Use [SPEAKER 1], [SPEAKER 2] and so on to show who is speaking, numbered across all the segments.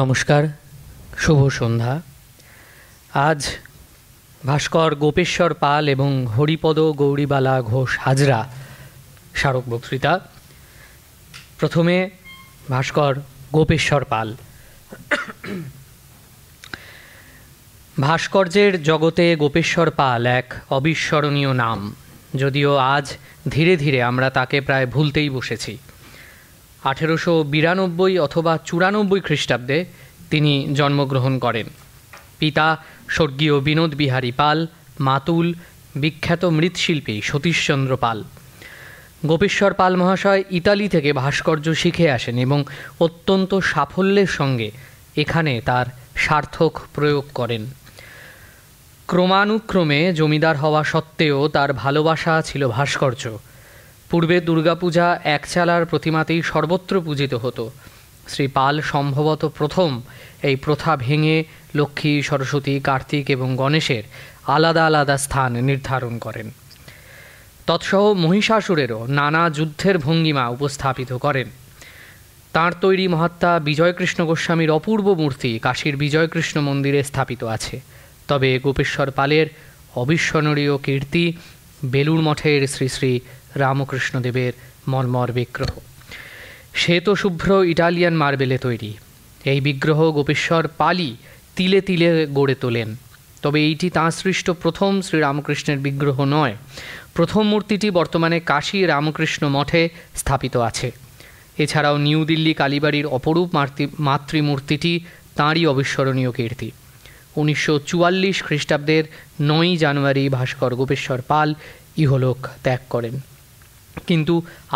[SPEAKER 1] নমস্কার শুভ সন্ধ্যা আজ ভাস্কর গোপেশ্বর পাল এবং হরিপদ গৌরীবালা ঘোষ হাজরা স্মারক বক্তৃতা প্রথমে ভাস্কর গোপেশ্বর পাল ভাস্কর্যের জগতে গোপেশ্বর পাল এক অবিস্মরণীয় নাম যদিও আজ ধীরে ধীরে আমরা তাকে প্রায় ভুলতেই বসেছি আঠেরোশো বিরানব্বই অথবা চুরানব্বই খ্রিস্টাব্দে তিনি জন্মগ্রহণ করেন পিতা স্বর্গীয় বিনোদ বিহারী পাল মাতুল বিখ্যাত মৃৎশিল্পী সতীশচন্দ্র পাল গোপেশ্বর পাল মহাশয় ইতালি থেকে ভাস্কর্য শিখে আসেন এবং অত্যন্ত সাফল্যের সঙ্গে এখানে তার সার্থক প্রয়োগ করেন ক্রমানুক্রমে জমিদার হওয়া সত্ত্বেও তার ভালোবাসা ছিল ভাস্কর্য পূর্বে দুর্গাপূজা একচালার প্রতিমাতেই সর্বত্র পূজিত হতো শ্রী পাল সম্ভবত প্রথম এই প্রথা ভেঙে লক্ষ্মী সরস্বতী কার্তিক এবং গণেশের আলাদা আলাদা স্থান নির্ধারণ করেন তৎসহ মহিষাসুরেরও নানা যুদ্ধের ভঙ্গিমা উপস্থাপিত করেন তাঁর তৈরি মহাত্মা বিজয়কৃষ্ণ গোস্বামীর অপূর্ব মূর্তি কাশীর বিজয়কৃষ্ণ মন্দিরে স্থাপিত আছে তবে গোপেশ্বর পালের অবিস্মরণীয় কীর্তি বেলুর মঠের শ্রী শ্রী রামকৃষ্ণদেবের মর্মর বিগ্রহ শুভ্র ইটালিয়ান মার্বেলে তৈরি এই বিগ্রহ গোপেশ্বর পালি তিলে তিলে গড়ে তোলেন তবে এইটি তাঁর সৃষ্ট প্রথম শ্রীরামকৃষ্ণের বিগ্রহ নয় প্রথম মূর্তিটি বর্তমানে কাশী রামকৃষ্ণ মঠে স্থাপিত আছে এছাড়াও নিউ দিল্লি কালীবাড়ির অপরূপ মাতৃমূর্তিটি তাঁরই অবিস্মরণীয় কীর্তি উনিশশো চুয়াল্লিশ খ্রিস্টাব্দের নয়ই জানুয়ারি ভাস্কর গোপেশ্বর পাল ইহলোক ত্যাগ করেন কিন্তু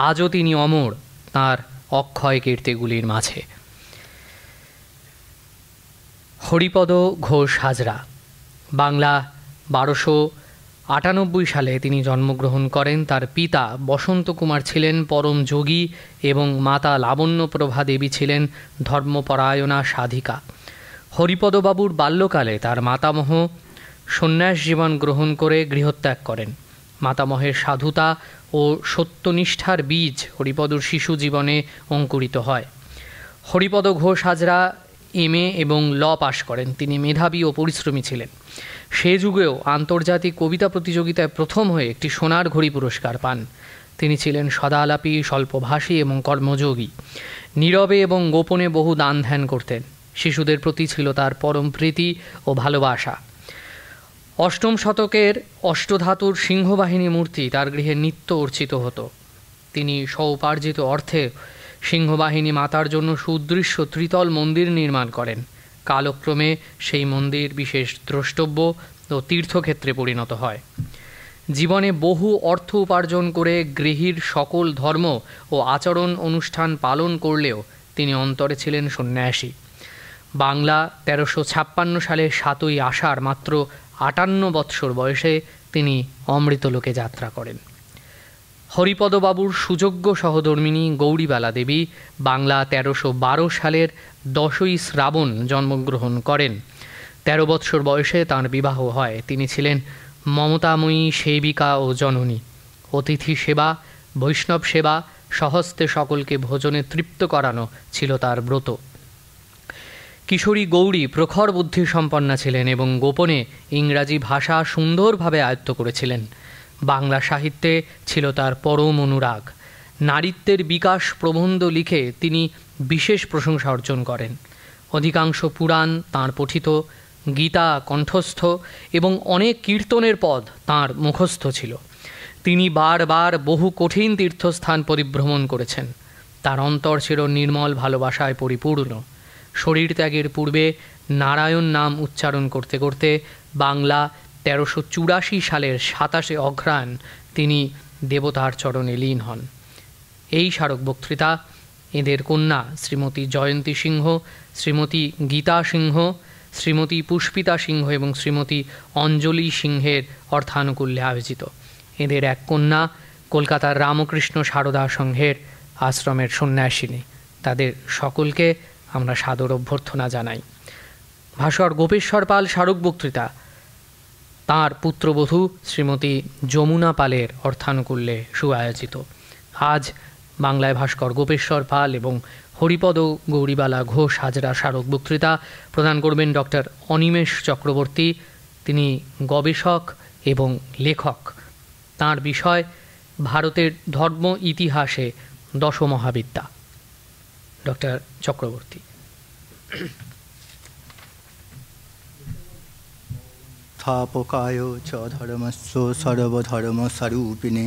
[SPEAKER 1] আজও তিনি অমর তার অক্ষয় কীর্তিগুলির মাঝে হরিপদ ঘোষ হাজরা বাংলা বারোশো আটানব্বই সালে তিনি জন্মগ্রহণ করেন তার পিতা বসন্ত কুমার ছিলেন পরম যোগী এবং মাতা লাবণ্যপ্রভা দেবী ছিলেন ধর্মপরায়ণা সাধিকা হরিপদবাবুর বাল্যকালে তার মাতামহ সন্ন্যাস জীবন গ্রহণ করে গৃহত্যাগ করেন মাতামহের সাধুতা ও সত্যনিষ্ঠার বীজ হরিপদর শিশু জীবনে অঙ্কুরিত হয় হরিপদ ঘোষ হাজরা এম এবং ল পাশ করেন তিনি মেধাবী ও পরিশ্রমী ছিলেন সে যুগেও আন্তর্জাতিক কবিতা প্রতিযোগিতায় প্রথম হয়ে একটি সোনার ঘড়ি পুরস্কার পান তিনি ছিলেন সদালাপী স্বল্পভাষী এবং কর্মযোগী নীরবে এবং গোপনে বহু দান ধ্যান করতেন শিশুদের প্রতি ছিল তার পরম প্রীতি ও ভালোবাসা অষ্টম শতকের অষ্টধাতুর সিংহবাহিনী মূর্তি তার গৃহে নিত্য অর্চিত হতো তিনি স্বউপার্জিত অর্থে সিংহবাহিনী মাতার জন্য সুদৃশ্য ত্রিতল মন্দির নির্মাণ করেন কালক্রমে সেই মন্দির বিশেষ দ্রষ্টব্য ও তীর্থক্ষেত্রে পরিণত হয় জীবনে বহু অর্থ উপার্জন করে গৃহীর সকল ধর্ম ও আচরণ অনুষ্ঠান পালন করলেও তিনি অন্তরে ছিলেন সন্ন্যাসী বাংলা তেরোশো ছাপ্পান্ন সালে সাতই আষাঢ় মাত্র আটান্ন বৎসর বয়সে তিনি অমৃতলোকে যাত্রা করেন হরিপদবাবুর সুযোগ্য সহধর্মিনী গৌরীবালা দেবী বাংলা তেরোশো বারো সালের দশই শ্রাবণ জন্মগ্রহণ করেন তেরো বৎসর বয়সে তার বিবাহ হয় তিনি ছিলেন মমতাময়ী সেবিকা ও জননী অতিথি সেবা বৈষ্ণব সেবা সহস্তে সকলকে ভোজনে তৃপ্ত করানো ছিল তার ব্রত কিশোরী গৌরী প্রখর বুদ্ধি সম্পন্না ছিলেন এবং গোপনে ইংরাজি ভাষা সুন্দরভাবে আয়ত্ত করেছিলেন বাংলা সাহিত্যে ছিল তার পরম অনুরাগ নারীত্বের বিকাশ প্রবন্ধ লিখে তিনি বিশেষ প্রশংসা অর্জন করেন অধিকাংশ পুরাণ তাঁর পঠিত গীতা কণ্ঠস্থ এবং অনেক কীর্তনের পদ তাঁর মুখস্থ ছিল তিনি বারবার বহু কঠিন তীর্থস্থান পরিভ্রমণ করেছেন তার অন্তর ছিল নির্মল ভালোবাসায় পরিপূর্ণ শরীর ত্যাগের পূর্বে নারায়ণ নাম উচ্চারণ করতে করতে বাংলা তেরোশো চুরাশি সালের সাতাশে অঘ্রাণ তিনি দেবতার চরণে লীন হন এই স্মারক বক্তৃতা এদের কন্যা শ্রীমতী জয়ন্তী সিংহ শ্রীমতী গীতা সিংহ শ্রীমতী পুষ্পিতা সিংহ এবং শ্রীমতী অঞ্জলি সিংহের অর্থানুকূল্যে আয়োজিত এদের এক কন্যা কলকাতার রামকৃষ্ণ সারদা সংঘের আশ্রমের সন্ন্যাসিনী তাদের সকলকে আমরা সাদর অভ্যর্থনা জানাই ভাস্কর গোপেশ্বর পাল স্মারক বক্তৃতা তাঁর পুত্রবধূ শ্রীমতী যমুনা পালের অর্থানুকূল্যে সুআয়োজিত আজ বাংলায় ভাস্কর গোপেশ্বর পাল এবং হরিপদ গৌরীবালা ঘোষ হাজরা স্মারক বক্তৃতা প্রদান করবেন ডক্টর অনিমেষ চক্রবর্তী তিনি গবেষক এবং লেখক তার বিষয় ভারতের ধর্ম ইতিহাসে দশমহাবিদ্যা ডক্টর চক্রবর্তী
[SPEAKER 2] স্থাপকায় চ ধর্মস্ব সর্বধর্ম স্বরূপিণে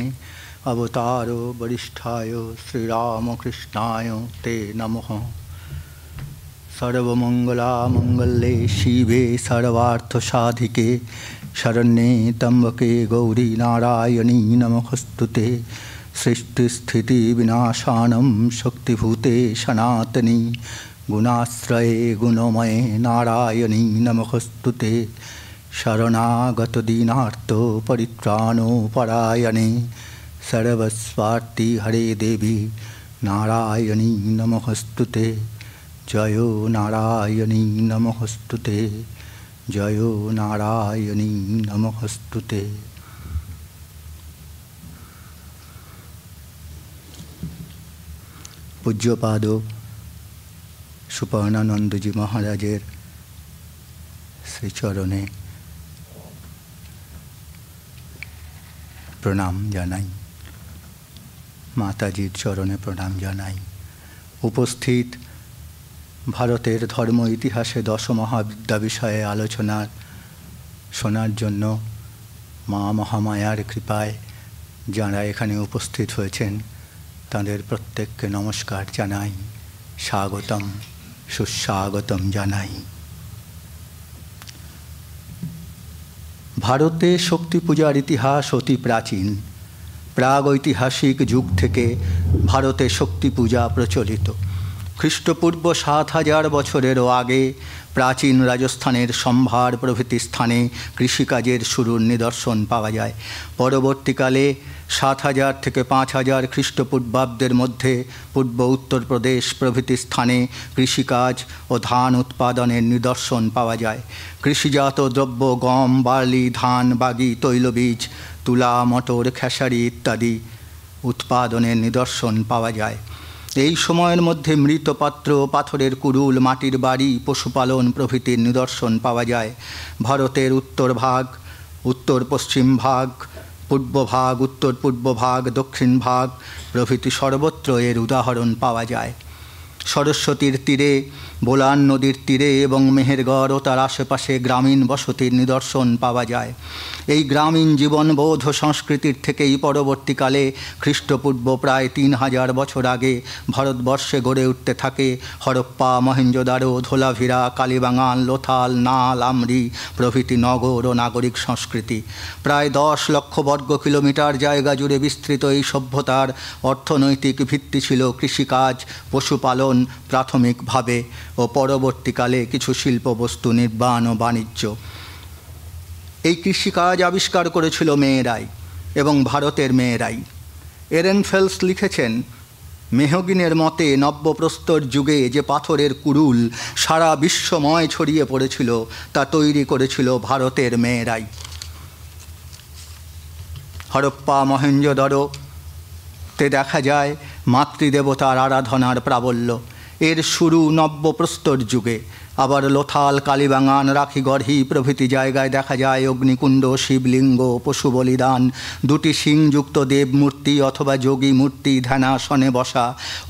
[SPEAKER 2] অবতার বরিষ্ঠায় শ্রীরামকৃষ্ণায় তে নম সর্বমঙ্গলামঙ্গলে শিবে সর্বার্থ সাধিকে শরণ্যে তম্বকে গৌরী নারায়ণী নমস্তুতে সৃষ্টিস্থিতিবিনাশানম শক্তিভূতে সনাতনী গুণাশ্রয়ে গুণময়ে নারায়ণী নমকস্তুতে শরণাগত দীনার্ত পরিত্রাণোপরায়ণে সর্বস্বার্থি হরে দেবী নারায়ণী নমহস্তুতে জয় নারায়ণী নমহস্তুতে জয় নারায়ণী নমহস্তুতে পূজ্যপাদ সুপর্ণানন্দজি মহারাজের শ্রীচরণে প্রণাম জানাই মাতাজির চরণে প্রণাম জানাই উপস্থিত ভারতের ধর্ম ইতিহাসে দশমহাবিদ্যা বিষয়ে আলোচনার শোনার জন্য মা মহামায়ার কৃপায় যাঁরা এখানে উপস্থিত হয়েছেন তাদের প্রত্যেককে নমস্কার জানাই স্বাগতম সুস্বাগতম জানাই ভারতে শক্তি পূজার ইতিহাস অতি প্রাচীন প্রাগ ঐতিহাসিক যুগ থেকে ভারতে শক্তি পূজা প্রচলিত খ্রিস্টপূর্ব সাত হাজার বছরেরও আগে প্রাচীন রাজস্থানের সম্ভার প্রভৃতি স্থানে কৃষিকাজের শুরুর নিদর্শন পাওয়া যায় পরবর্তীকালে সাত হাজার থেকে পাঁচ হাজার খ্রিস্টপূর্বাব্দের মধ্যে পূর্ব উত্তরপ্রদেশ প্রভৃতি স্থানে কৃষিকাজ ও ধান উৎপাদনের নিদর্শন পাওয়া যায় কৃষিজাত দ্রব্য গম বার্লি ধান বাগি তৈলবীজ তুলা মটর খেসারি ইত্যাদি উৎপাদনের নিদর্শন পাওয়া যায় এই সময়ের মধ্যে পাত্র পাথরের কুড়ুল মাটির বাড়ি পশুপালন প্রভৃতির নিদর্শন পাওয়া যায় ভারতের উত্তর ভাগ উত্তর পশ্চিম ভাগ পূর্ব ভাগ উত্তর পূর্ব ভাগ দক্ষিণ ভাগ প্রভৃতি সর্বত্র এর উদাহরণ পাওয়া যায় সরস্বতীর তীরে বোলান নদীর তীরে এবং মেহেরগড় ও তার আশেপাশে গ্রামীণ বসতির নিদর্শন পাওয়া যায় এই গ্রামীণ জীবনবোধ ও সংস্কৃতির থেকেই পরবর্তীকালে খ্রিস্টপূর্ব প্রায় তিন হাজার বছর আগে ভারতবর্ষে গড়ে উঠতে থাকে হরপ্পা মহেঞ্জোদারো ধোলাভিরা কালীবাঙাল লোথাল নাল আমরি প্রভৃতি নগর ও নাগরিক সংস্কৃতি প্রায় দশ লক্ষ বর্গ কিলোমিটার জায়গা জুড়ে বিস্তৃত এই সভ্যতার অর্থনৈতিক ভিত্তি ছিল কৃষিকাজ পশুপালন প্রাথমিকভাবে ও পরবর্তীকালে কিছু শিল্পবস্তু নির্বাণ ও বাণিজ্য এই কৃষিকাজ আবিষ্কার করেছিল মেয়েরাই এবং ভারতের মেয়েরাই এরেনফেলস লিখেছেন মেহগিনের মতে নব্যপ্রস্তর যুগে যে পাথরের কুরুল সারা বিশ্বময় ছড়িয়ে পড়েছিল তা তৈরি করেছিল ভারতের মেয়েরাই হরপ্পা মহেঞ্জোদড়ো তে দেখা যায় মাতৃদেবতার আরাধনার প্রাবল্য এর শুরু নব্য প্রস্তর যুগে আবার লোথাল কালীবাঙান রাখিগড়হি প্রভৃতি জায়গায় দেখা যায় অগ্নিকুণ্ড শিবলিঙ্গ পশু বলিদান দুটি সিংযুক্ত দেবমূর্তি অথবা যোগী মূর্তি ধ্যানাসনে বসা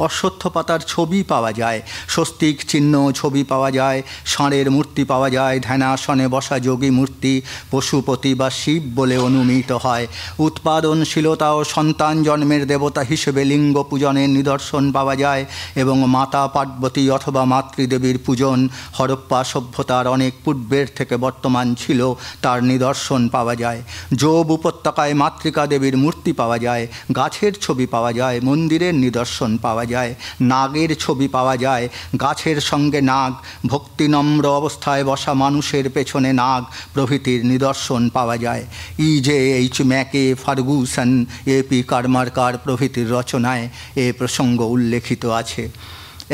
[SPEAKER 2] অশ্বত্থ পাতার ছবি পাওয়া যায় স্বস্তিক চিহ্ন ছবি পাওয়া যায় ষাঁড়ের মূর্তি পাওয়া যায় ধ্যানাসনে বসা যোগী মূর্তি পশুপতি বা শিব বলে অনুমিত হয় উৎপাদনশীলতা ও সন্তান জন্মের দেবতা হিসেবে লিঙ্গ পূজনের নিদর্শন পাওয়া যায় এবং মাতা পার্বতী অথবা মাতৃদেবীর পূজন হরপ্পা সভ্যতার অনেক পূর্বের থেকে বর্তমান ছিল তার নিদর্শন পাওয়া যায় যোব উপত্যকায় মাতৃকা দেবীর মূর্তি পাওয়া যায় গাছের ছবি পাওয়া যায় মন্দিরের নিদর্শন পাওয়া যায় নাগের ছবি পাওয়া যায় গাছের সঙ্গে নাগ ভক্তিনম্র অবস্থায় বসা মানুষের পেছনে নাগ প্রভৃতির নিদর্শন পাওয়া যায় E J H Mackay Fergusson A P Karmarkar প্রভৃতির রচনায় এ প্রসঙ্গ উল্লেখিত আছে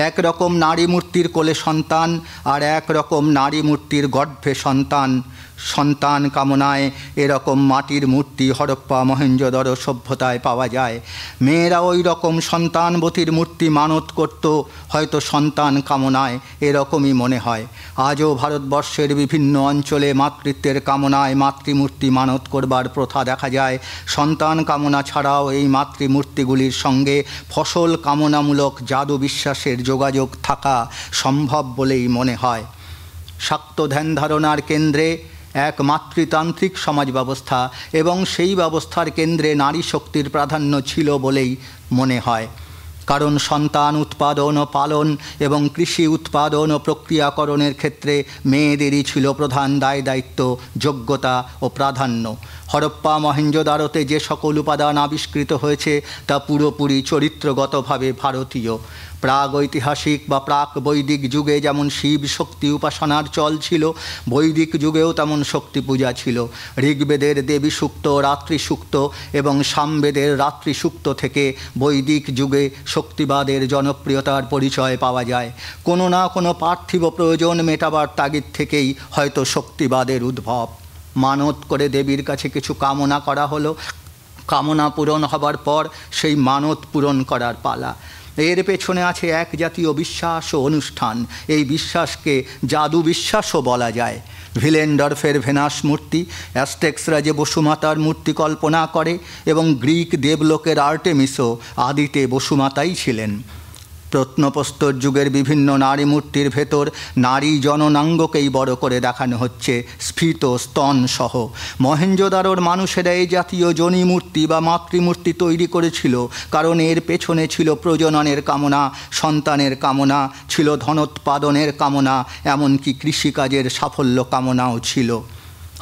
[SPEAKER 2] একরকম নারী মূর্তির কোলে সন্তান আর একরকম নারী মূর্তির গর্ভে সন্তান সন্তান কামনায় এরকম মাটির মূর্তি হরপ্পা মহেঞ্জদর সভ্যতায় পাওয়া যায় মেয়েরা ওই রকম সন্তানবতীর মূর্তি মানত করত হয়তো সন্তান কামনায় এরকমই মনে হয় আজও ভারতবর্ষের বিভিন্ন অঞ্চলে মাতৃত্বের কামনায় মাতৃমূর্তি মানত করবার প্রথা দেখা যায় সন্তান কামনা ছাড়াও এই মাতৃমূর্তিগুলির সঙ্গে ফসল কামনামূলক জাদু বিশ্বাসের যোগাযোগ থাকা সম্ভব বলেই মনে হয় শাক্ত ধ্যান ধারণার কেন্দ্রে এক মাতৃতান্ত্রিক সমাজ ব্যবস্থা এবং সেই ব্যবস্থার কেন্দ্রে নারী শক্তির প্রাধান্য ছিল বলেই মনে হয় কারণ সন্তান উৎপাদন ও পালন এবং কৃষি উৎপাদন ও প্রক্রিয়াকরণের ক্ষেত্রে মেয়েদেরই ছিল প্রধান দায় দায়িত্ব যোগ্যতা ও প্রাধান্য হরপ্পা মহেঞ্জোদারোতে যে সকল উপাদান আবিষ্কৃত হয়েছে তা পুরোপুরি চরিত্রগতভাবে ভারতীয় প্রাগ ঐতিহাসিক বা প্রাক বৈদিক যুগে যেমন শিব শক্তি উপাসনার চল ছিল বৈদিক যুগেও তেমন শক্তি পূজা ছিল ঋগ্বেদের দেবী সুক্ত রাত্রি সুক্ত এবং সামবেদের রাত্রি সুক্ত থেকে বৈদিক যুগে শক্তিবাদের জনপ্রিয়তার পরিচয় পাওয়া যায় কোনো না কোনো পার্থিব প্রয়োজন মেটাবার তাগিদ থেকেই হয়তো শক্তিবাদের উদ্ভব মানত করে দেবীর কাছে কিছু কামনা করা হলো কামনা পূরণ হবার পর সেই মানত পূরণ করার পালা এর পেছনে আছে এক জাতীয় বিশ্বাস ও অনুষ্ঠান এই বিশ্বাসকে জাদু বিশ্বাসও বলা যায় ভিলেন্ডরফের ভেনাস মূর্তি অ্যাস্টেক্সরা যে বসুমাতার মূর্তি কল্পনা করে এবং গ্রিক দেবলোকের আর্টেমিসও আদিতে বসুমাতাই ছিলেন প্রত্নপ্রস্তর যুগের বিভিন্ন নারী মূর্তির ভেতর নারী জননাঙ্গকেই বড় করে দেখানো হচ্ছে স্ফীত স্তন সহ মহেঞ্জোদারোর মানুষেরা এই জাতীয় জনি মূর্তি বা মাতৃমূর্তি তৈরি করেছিল কারণ এর পেছনে ছিল প্রজননের কামনা সন্তানের কামনা ছিল ধনোৎপাদনের কামনা এমনকি কৃষিকাজের সাফল্য কামনাও ছিল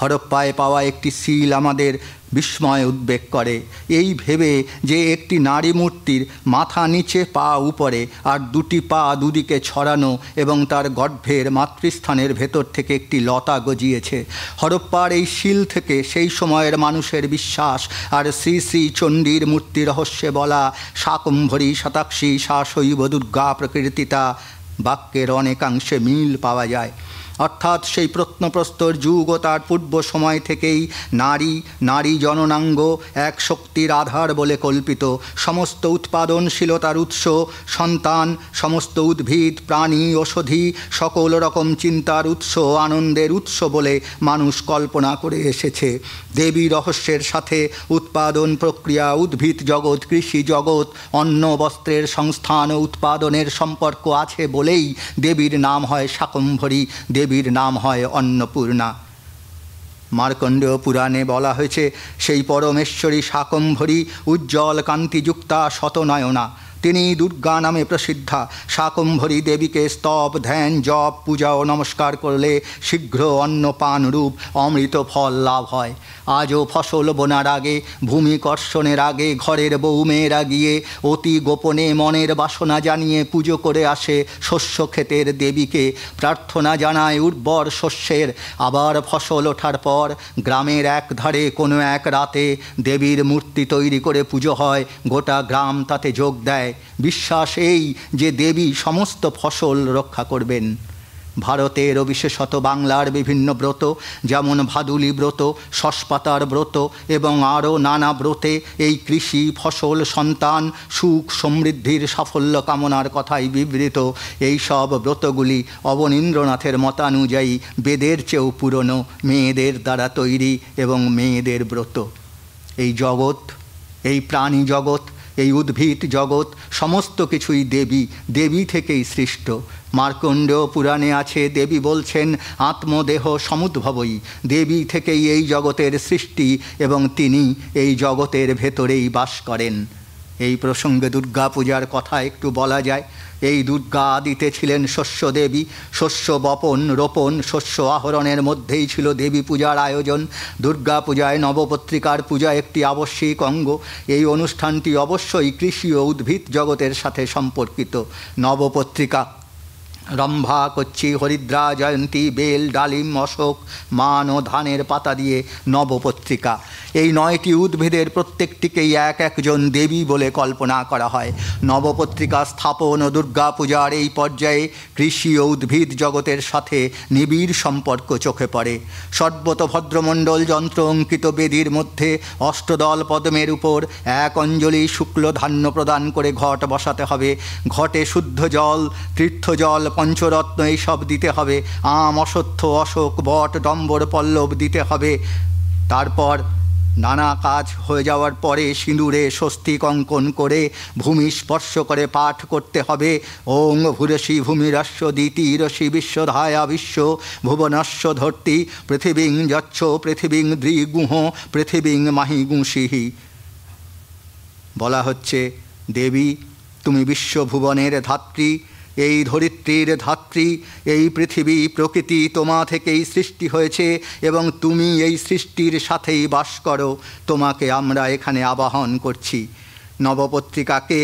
[SPEAKER 2] হরপ্পায় পাওয়া একটি শিল আমাদের বিস্ময় উদ্বেগ করে এই ভেবে যে একটি নারী মূর্তির মাথা নিচে পা উপরে আর দুটি পা দুদিকে ছড়ানো এবং তার গর্ভের মাতৃস্থানের ভেতর থেকে একটি লতা গজিয়েছে হরপ্পার এই শিল থেকে সেই সময়ের মানুষের বিশ্বাস আর শ্রী শ্রী চণ্ডীর মূর্তি রহস্যে বলা শাকম্ভরী শতাক্ষী শাশৈব দুর্গা প্রকৃতিতা বাক্যের অনেকাংশে মিল পাওয়া যায় অর্থাৎ সেই প্রত্নপ্রস্তর যুগ ও তার পূর্ব সময় থেকেই নারী নারী জননাঙ্গ এক শক্তির আধার বলে কল্পিত সমস্ত উৎপাদনশীলতার উৎস সন্তান সমস্ত উদ্ভিদ প্রাণী ওষধি সকল রকম চিন্তার উৎস আনন্দের উৎস বলে মানুষ কল্পনা করে এসেছে দেবী রহস্যের সাথে উৎপাদন প্রক্রিয়া উদ্ভিদ জগৎ কৃষি জগৎ অন্ন বস্ত্রের সংস্থান ও উৎপাদনের সম্পর্ক আছে বলেই দেবীর নাম হয় শাকম্ভরী দেবী দেবীর নাম হয় অন্নপূর্ণা মার্কণ্ডেয় পুরাণে বলা হয়েছে সেই পরমেশ্বরী শাকম্ভরী উজ্জ্বল কান্তিযুক্তা শতনয়না তিনি দুর্গা নামে প্রসিদ্ধা শাকম্ভরী দেবীকে স্তব ধ্যান জপ পূজা ও নমস্কার করলে শীঘ্র অন্নপান রূপ অমৃত ফল লাভ হয় আজও ফসল বোনার আগে ভূমি কর্ষণের আগে ঘরের বউ মেয়েরা গিয়ে অতি গোপনে মনের বাসনা জানিয়ে পুজো করে আসে শস্য ক্ষেতের দেবীকে প্রার্থনা জানায় উর্বর শস্যের আবার ফসল ওঠার পর গ্রামের এক ধারে কোনো এক রাতে দেবীর মূর্তি তৈরি করে পুজো হয় গোটা গ্রাম তাতে যোগ দেয় বিশ্বাস এই যে দেবী সমস্ত ফসল রক্ষা করবেন ভারতের বিশেষত বাংলার বিভিন্ন ব্রত যেমন ভাদুলি ব্রত শশপাতার ব্রত এবং আরও নানা ব্রতে এই কৃষি ফসল সন্তান সুখ সমৃদ্ধির সাফল্য কামনার কথাই বিবৃত এই সব ব্রতগুলি অবনীন্দ্রনাথের মতানুযায়ী বেদের চেয়েও পুরনো মেয়েদের দ্বারা তৈরি এবং মেয়েদের ব্রত এই জগৎ এই প্রাণী জগৎ এই উদ্ভিদ জগৎ সমস্ত কিছুই দেবী দেবী থেকেই সৃষ্ট মার্কণ্ড পুরাণে আছে দেবী বলছেন আত্মদেহ সমুদ্ভবই দেবী থেকেই এই জগতের সৃষ্টি এবং তিনি এই জগতের ভেতরেই বাস করেন এই প্রসঙ্গে দুর্গাপূজার কথা একটু বলা যায় এই দুর্গা ছিলেন শস্য দেবী শস্য বপন রোপণ শস্য আহরণের মধ্যেই ছিল দেবী পূজার আয়োজন দুর্গা পূজায় নবপত্রিকার পূজা একটি আবশ্যিক অঙ্গ এই অনুষ্ঠানটি অবশ্যই কৃষি ও উদ্ভিদ জগতের সাথে সম্পর্কিত নবপত্রিকা রম্ভা কচ্ছি হরিদ্রা জয়ন্তী বেল ডালিম অশোক মান ও ধানের পাতা দিয়ে নবপত্রিকা এই নয়টি উদ্ভিদের প্রত্যেকটিকেই এক একজন দেবী বলে কল্পনা করা হয় নবপত্রিকা স্থাপন ও দুর্গাপূজার এই পর্যায়ে কৃষি ও উদ্ভিদ জগতের সাথে নিবিড় সম্পর্ক চোখে পড়ে সর্বত ভদ্রমণ্ডল যন্ত্র অঙ্কিত বেদির মধ্যে অষ্টদল পদ্মের উপর এক অঞ্জলি শুক্ল ধান্য প্রদান করে ঘট বসাতে হবে ঘটে শুদ্ধ জল তীর্থ জল পঞ্চরত্ন এইসব দিতে হবে আম অসত্য অশোক বট ডম্বর পল্লব দিতে হবে তারপর নানা কাজ হয়ে যাওয়ার পরে সিঁদুরে স্বস্তিক অঙ্কন করে ভূমি স্পর্শ করে পাঠ করতে হবে ওং ভূরসি ভূমিরস্য দিতি রসি বিশ্বধায়া বিশ্ব ভুবনস্য ধর্তি পৃথিবীং যচ্ছ পৃথিবীং দ্রিগুহ পৃথিবীং মাহি গুঁসিহি বলা হচ্ছে দেবী তুমি বিশ্বভুবনের ধাত্রী এই ধরিত্রীর ধাত্রী এই পৃথিবী প্রকৃতি তোমা থেকেই সৃষ্টি হয়েছে এবং তুমি এই সৃষ্টির সাথেই বাস করো তোমাকে আমরা এখানে আবাহন করছি নবপত্রিকাকে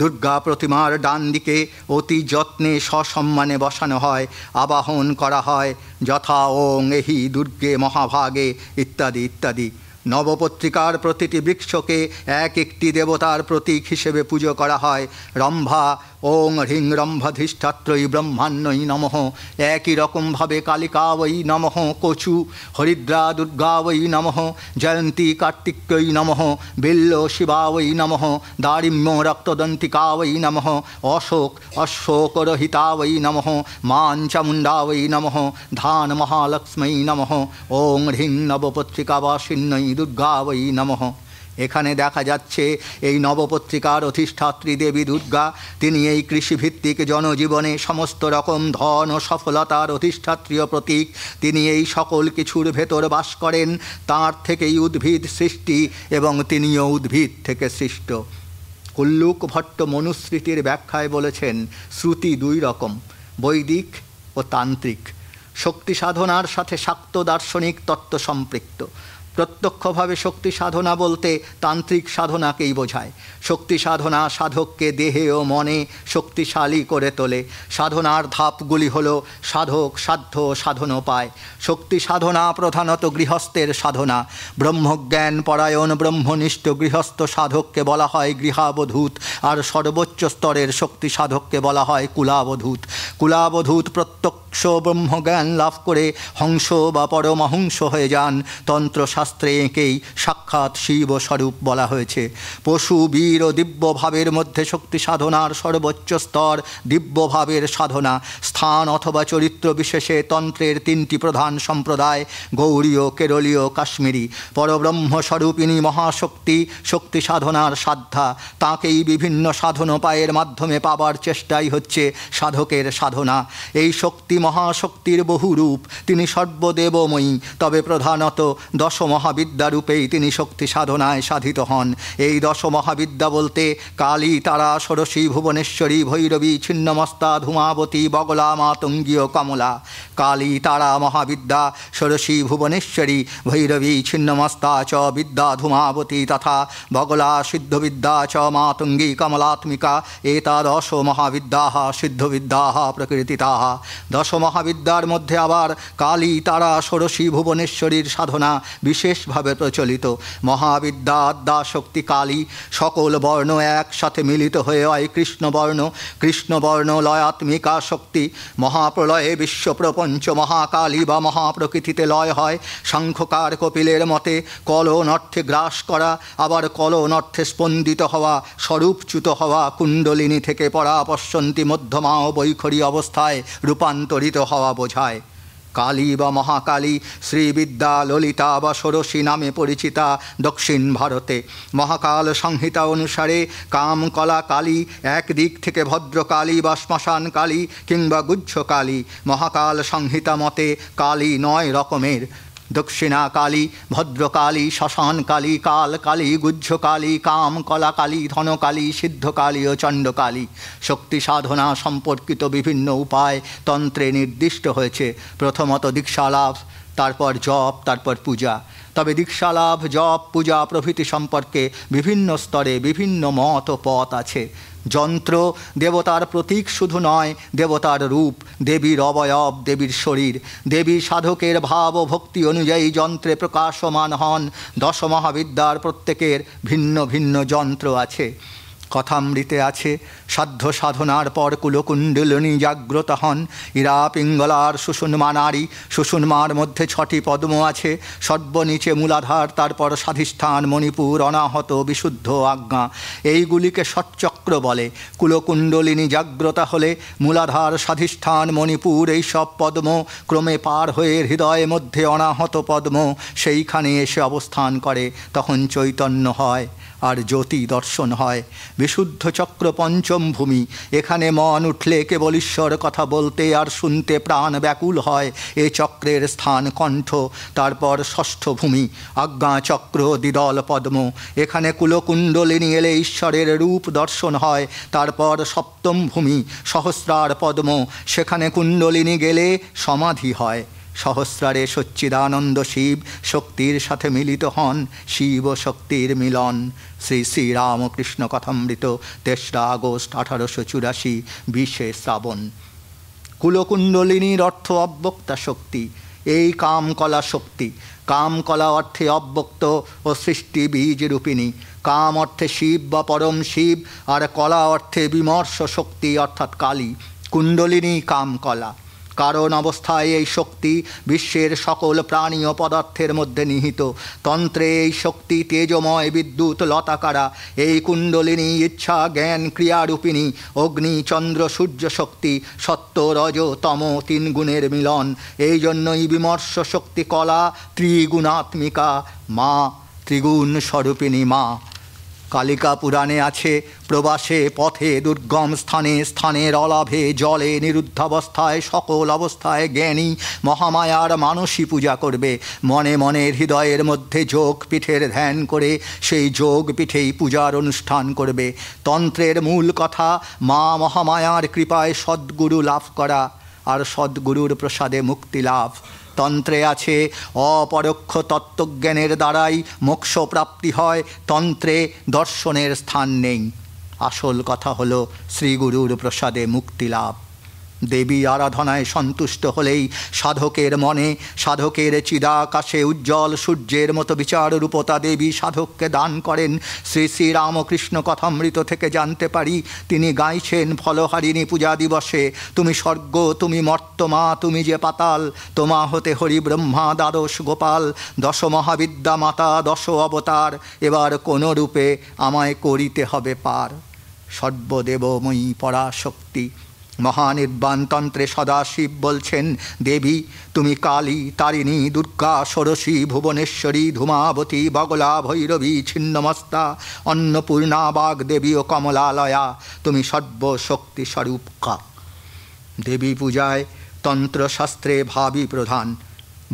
[SPEAKER 2] দুর্গা প্রতিমার ডান দিকে অতি যত্নে সসম্মানে বসানো হয় আবাহন করা হয় যথা ওং এহি দুর্গে মহাভাগে ইত্যাদি ইত্যাদি নবপত্রিকার প্রতিটি বৃক্ষকে এক একটি দেবতার প্রতীক হিসেবে পুজো করা হয় রম্ভা ওং হৃং রম্ভাধিষ্ঠাত্রই ব্রহ্মাণ্যই নমঃ একই রকমভাবে কালিকা ওই নমঃ কচু হরিদ্রা দুর্গা ওই নমঃ জয়ন্তী কার্তিকই নমঃ বিল্ল শিবা ওই নমঃ দারিম্য রক্তদন্তিকা ওই নমঃ অশোক অশোকরহিতা ওই নমঃ মান চামুণ্ডা ওই নমঃ ধান মহালক্ষ্মী নমঃ ওং হ্রিং নবপত্রিকাবাসিন্নই দুর্গা ওই নমঃ এখানে দেখা যাচ্ছে এই নবপত্রিকার অধিষ্ঠাত্রী দেবী দুর্গা তিনি এই কৃষিভিত্তিক জনজীবনে সমস্ত রকম ধন ও সফলতার অধিষ্ঠাত্রীয় প্রতীক তিনি এই সকল কিছুর ভেতর বাস করেন তার থেকেই উদ্ভিদ সৃষ্টি এবং তিনিও উদ্ভিদ থেকে সৃষ্ট কল্লুক ভট্ট মনুস্মৃতির ব্যাখ্যায় বলেছেন শ্রুতি দুই রকম বৈদিক ও তান্ত্রিক শক্তি সাধনার সাথে শাক্ত দার্শনিক তত্ত্ব সম্পৃক্ত প্রত্যক্ষভাবে শক্তি সাধনা বলতে তান্ত্রিক সাধনাকেই বোঝায় শক্তি সাধনা সাধককে দেহে ও মনে শক্তিশালী করে তোলে সাধনার ধাপগুলি হল সাধক সাধ্য সাধনোপায় শক্তি সাধনা প্রধানত গৃহস্থের সাধনা ব্রহ্মজ্ঞান পরায়ণ ব্রহ্মনিষ্ঠ গৃহস্থ সাধককে বলা হয় গৃহাবধূত আর সর্বোচ্চ স্তরের শক্তি সাধককে বলা হয় কুলাবধূত কুলাবধূত প্রত্যক্ষ ব্রহ্মজ্ঞান লাভ করে হংস বা পরমহংস হয়ে যান তন্ত্রশাস্ত্র শাস্ত্রে এঁকেই সাক্ষাৎ শিব স্বরূপ বলা হয়েছে পশু বীর ও দিব্যভাবের মধ্যে শক্তি সাধনার সর্বোচ্চ স্তর দিব্যভাবের সাধনা স্থান অথবা চরিত্র বিশেষে তন্ত্রের তিনটি প্রধান সম্প্রদায় গৌরীয় কেরলীয় কাশ্মীরি ইনি মহাশক্তি শক্তি সাধনার সাধ্যা তাঁকেই বিভিন্ন সাধনোপায়ের মাধ্যমে পাবার চেষ্টাই হচ্ছে সাধকের সাধনা এই শক্তি মহাশক্তির বহু রূপ তিনি সর্বদেবময়ী তবে প্রধানত দশম মহাবিদ্যারূপেই তিনি শক্তি সাধনায় সাধিত হন এই দশ মহাবিদ্যা বলতে কালী তারা ষোড়শী ভুবনেশ্বরী ভৈরবী ছিন্নমস্তা ধুমাবতী বগলা মাতঙ্গীয় কমলা কালী তারা মহাবিদ্যা ষোড়শী ভুবনেশ্বরী ভৈরবী ছিন্নমস্তা চ বিদ্যা ধুমাবতী তথা বগলা সিদ্ধবিদ্যা চ মাতঙ্গী কমলাত্মিকা এতাদশ মহাবিদ্যা সিদ্ধবিদ্যা প্রকৃতিতা দশ মহাবিদ্যার মধ্যে আবার কালী তারা ষোড়শী ভুবনেশ্বরীর সাধনা বিশেষ বিশেষভাবে প্রচলিত মহাবিদ্যা আদ্যা শক্তি কালী সকল বর্ণ একসাথে মিলিত হয়ে হয় কৃষ্ণবর্ণ কৃষ্ণবর্ণ লয়াত্মিকা শক্তি মহাপ্রলয়ে বিশ্বপ্রপঞ্চ মহাকালী বা মহাপ্রকৃতিতে লয় হয় সাংখ্যকার কপিলের মতে কলন অর্থে গ্রাস করা আবার কলন অর্থে স্পন্দিত হওয়া স্বরূপচ্যুত হওয়া কুণ্ডলিনী থেকে পরাপশ্যন্তি মধ্যমা ও বৈখরী অবস্থায় রূপান্তরিত হওয়া বোঝায় কালী বা মহাকালী শ্রীবিদ্যা ললিতা বা ষোড়শী নামে পরিচিতা দক্ষিণ ভারতে মহাকাল সংহিতা অনুসারে কাম কলা কালী এক দিক থেকে ভদ্রকালী বা শ্মশান কালী কিংবা গুচ্ছ কালী মহাকাল সংহিতা মতে কালী নয় রকমের দক্ষিণাকালী ভদ্রকালী শ্মশানকালী কালকালী গুহ্যকালী কাম কলাকালী ধনকালী সিদ্ধকালী ও চণ্ডকালী শক্তি সাধনা সম্পর্কিত বিভিন্ন উপায় তন্ত্রে নির্দিষ্ট হয়েছে প্রথমত দীক্ষালাভ তারপর জপ তারপর পূজা তবে দীক্ষালাভ জপ পূজা প্রভৃতি সম্পর্কে বিভিন্ন স্তরে বিভিন্ন মত পথ আছে যন্ত্র দেবতার প্রতীক শুধু নয় দেবতার রূপ দেবীর অবয়ব দেবীর শরীর দেবী সাধকের ভাব ও ভক্তি অনুযায়ী যন্ত্রে প্রকাশমান হন দশমহাবিদ্যার প্রত্যেকের ভিন্ন ভিন্ন যন্ত্র আছে কথামৃতে আছে সাধ্য সাধনার পর কুলকুণ্ডলিনী জাগ্রত হন ইরা পিঙ্গলার সুষুন্মা নারী সুষুন্মার মধ্যে ছটি পদ্ম আছে সর্বনীচে মূলাধার তারপর স্বাধিষ্ঠান মণিপুর অনাহত বিশুদ্ধ আজ্ঞা এইগুলিকে সটচক্র বলে কুলকুণ্ডলিনী জাগ্রতা হলে মূলাধার স্বাধিষ্ঠান মণিপুর এইসব পদ্ম ক্রমে পার হয়ে হৃদয়ের মধ্যে অনাহত পদ্ম সেইখানে এসে অবস্থান করে তখন চৈতন্য হয় আর জ্যোতি দর্শন হয় বিশুদ্ধ চক্র পঞ্চম ভূমি এখানে মন উঠলে কেবল ঈশ্বর কথা বলতে আর শুনতে প্রাণ ব্যাকুল হয় এ চক্রের স্থান কণ্ঠ তারপর ষষ্ঠ ভূমি আজ্ঞা চক্র দ্বিদল পদ্ম এখানে কুলকুণ্ডলিনী এলে ঈশ্বরের রূপ দর্শন হয় তারপর সপ্তম ভূমি সহস্রার পদ্ম সেখানে কুণ্ডলিনী গেলে সমাধি হয় সহস্রারে সচ্চিদানন্দ শিব শক্তির সাথে মিলিত হন শিব শক্তির মিলন শ্রী শ্রী কথামৃত তেসরা আগস্ট আঠারোশো চুরাশি বিশে শ্রাবণ কুলকুণ্ডলিনীর অর্থ অব্যক্তা শক্তি এই কামকলা শক্তি কামকলা অর্থে অব্যক্ত ও সৃষ্টি বীজ রূপিণী কাম অর্থে শিব বা পরম শিব আর কলা অর্থে বিমর্ষ শক্তি অর্থাৎ কালী কুণ্ডলিনী কামকলা কারণ অবস্থায় এই শক্তি বিশ্বের সকল প্রাণীয় পদার্থের মধ্যে নিহিত তন্ত্রে এই শক্তি তেজময় বিদ্যুৎ লতাকারা এই কুণ্ডলিনী ইচ্ছা জ্ঞান ক্রিয়ারূপিণী অগ্নি চন্দ্র সূর্য শক্তি সত্য রজ তম তিন গুণের মিলন এই জন্যই বিমর্ষ শক্তি কলা ত্রিগুণাত্মিকা মা ত্রিগুণ স্বরূপিণী মা কালিকা পুরাণে আছে প্রবাসে পথে দুর্গম স্থানে স্থানের অলাভে জলে নিরুদ্ধাবস্থায় সকল অবস্থায় জ্ঞানী মহামায়ার মানসী পূজা করবে মনে মনে হৃদয়ের মধ্যে যোগ পিঠের ধ্যান করে সেই যোগ পিঠেই পূজার অনুষ্ঠান করবে তন্ত্রের মূল কথা মা মহামায়ার কৃপায় সদ্গুরু লাভ করা আর সদ্গুরুর প্রসাদে মুক্তি লাভ তন্ত্রে আছে অপরোক্ষ তত্ত্বজ্ঞানের দ্বারাই মোক্ষ প্রাপ্তি হয় তন্ত্রে দর্শনের স্থান নেই আসল কথা হল শ্রীগুরুর প্রসাদে মুক্তিলাভ দেবী আরাধনায় সন্তুষ্ট হলেই সাধকের মনে সাধকের চিদাকাশে উজ্জ্বল সূর্যের মতো বিচার রূপতা দেবী সাধককে দান করেন শ্রী শ্রী রামকৃষ্ণ কথামৃত থেকে জানতে পারি তিনি গাইছেন ফলহারিণী পূজা দিবসে তুমি স্বর্গ তুমি মর্তমা তুমি যে পাতাল তোমা হতে হরি ব্রহ্মা দ্বাদশ গোপাল দশ মহাবিদ্যা মাতা দশ অবতার এবার কোনো রূপে আমায় করিতে হবে পার সর্বদেবময়ী পরাশক্তি মহানির্বাণতন্ত্রে সদাশিব বলছেন দেবী তুমি কালী তারিণী দুর্গা ষোড়শী ভুবনেশ্বরী ধূমাবতী বগলা ভৈরবী ছিন্নমস্তা অন্নপূর্ণা বাগ দেবী ও কমলালয়া তুমি সর্বশক্তি স্বরূপকা দেবী পূজায় তন্ত্রশাস্ত্রে ভাবই প্রধান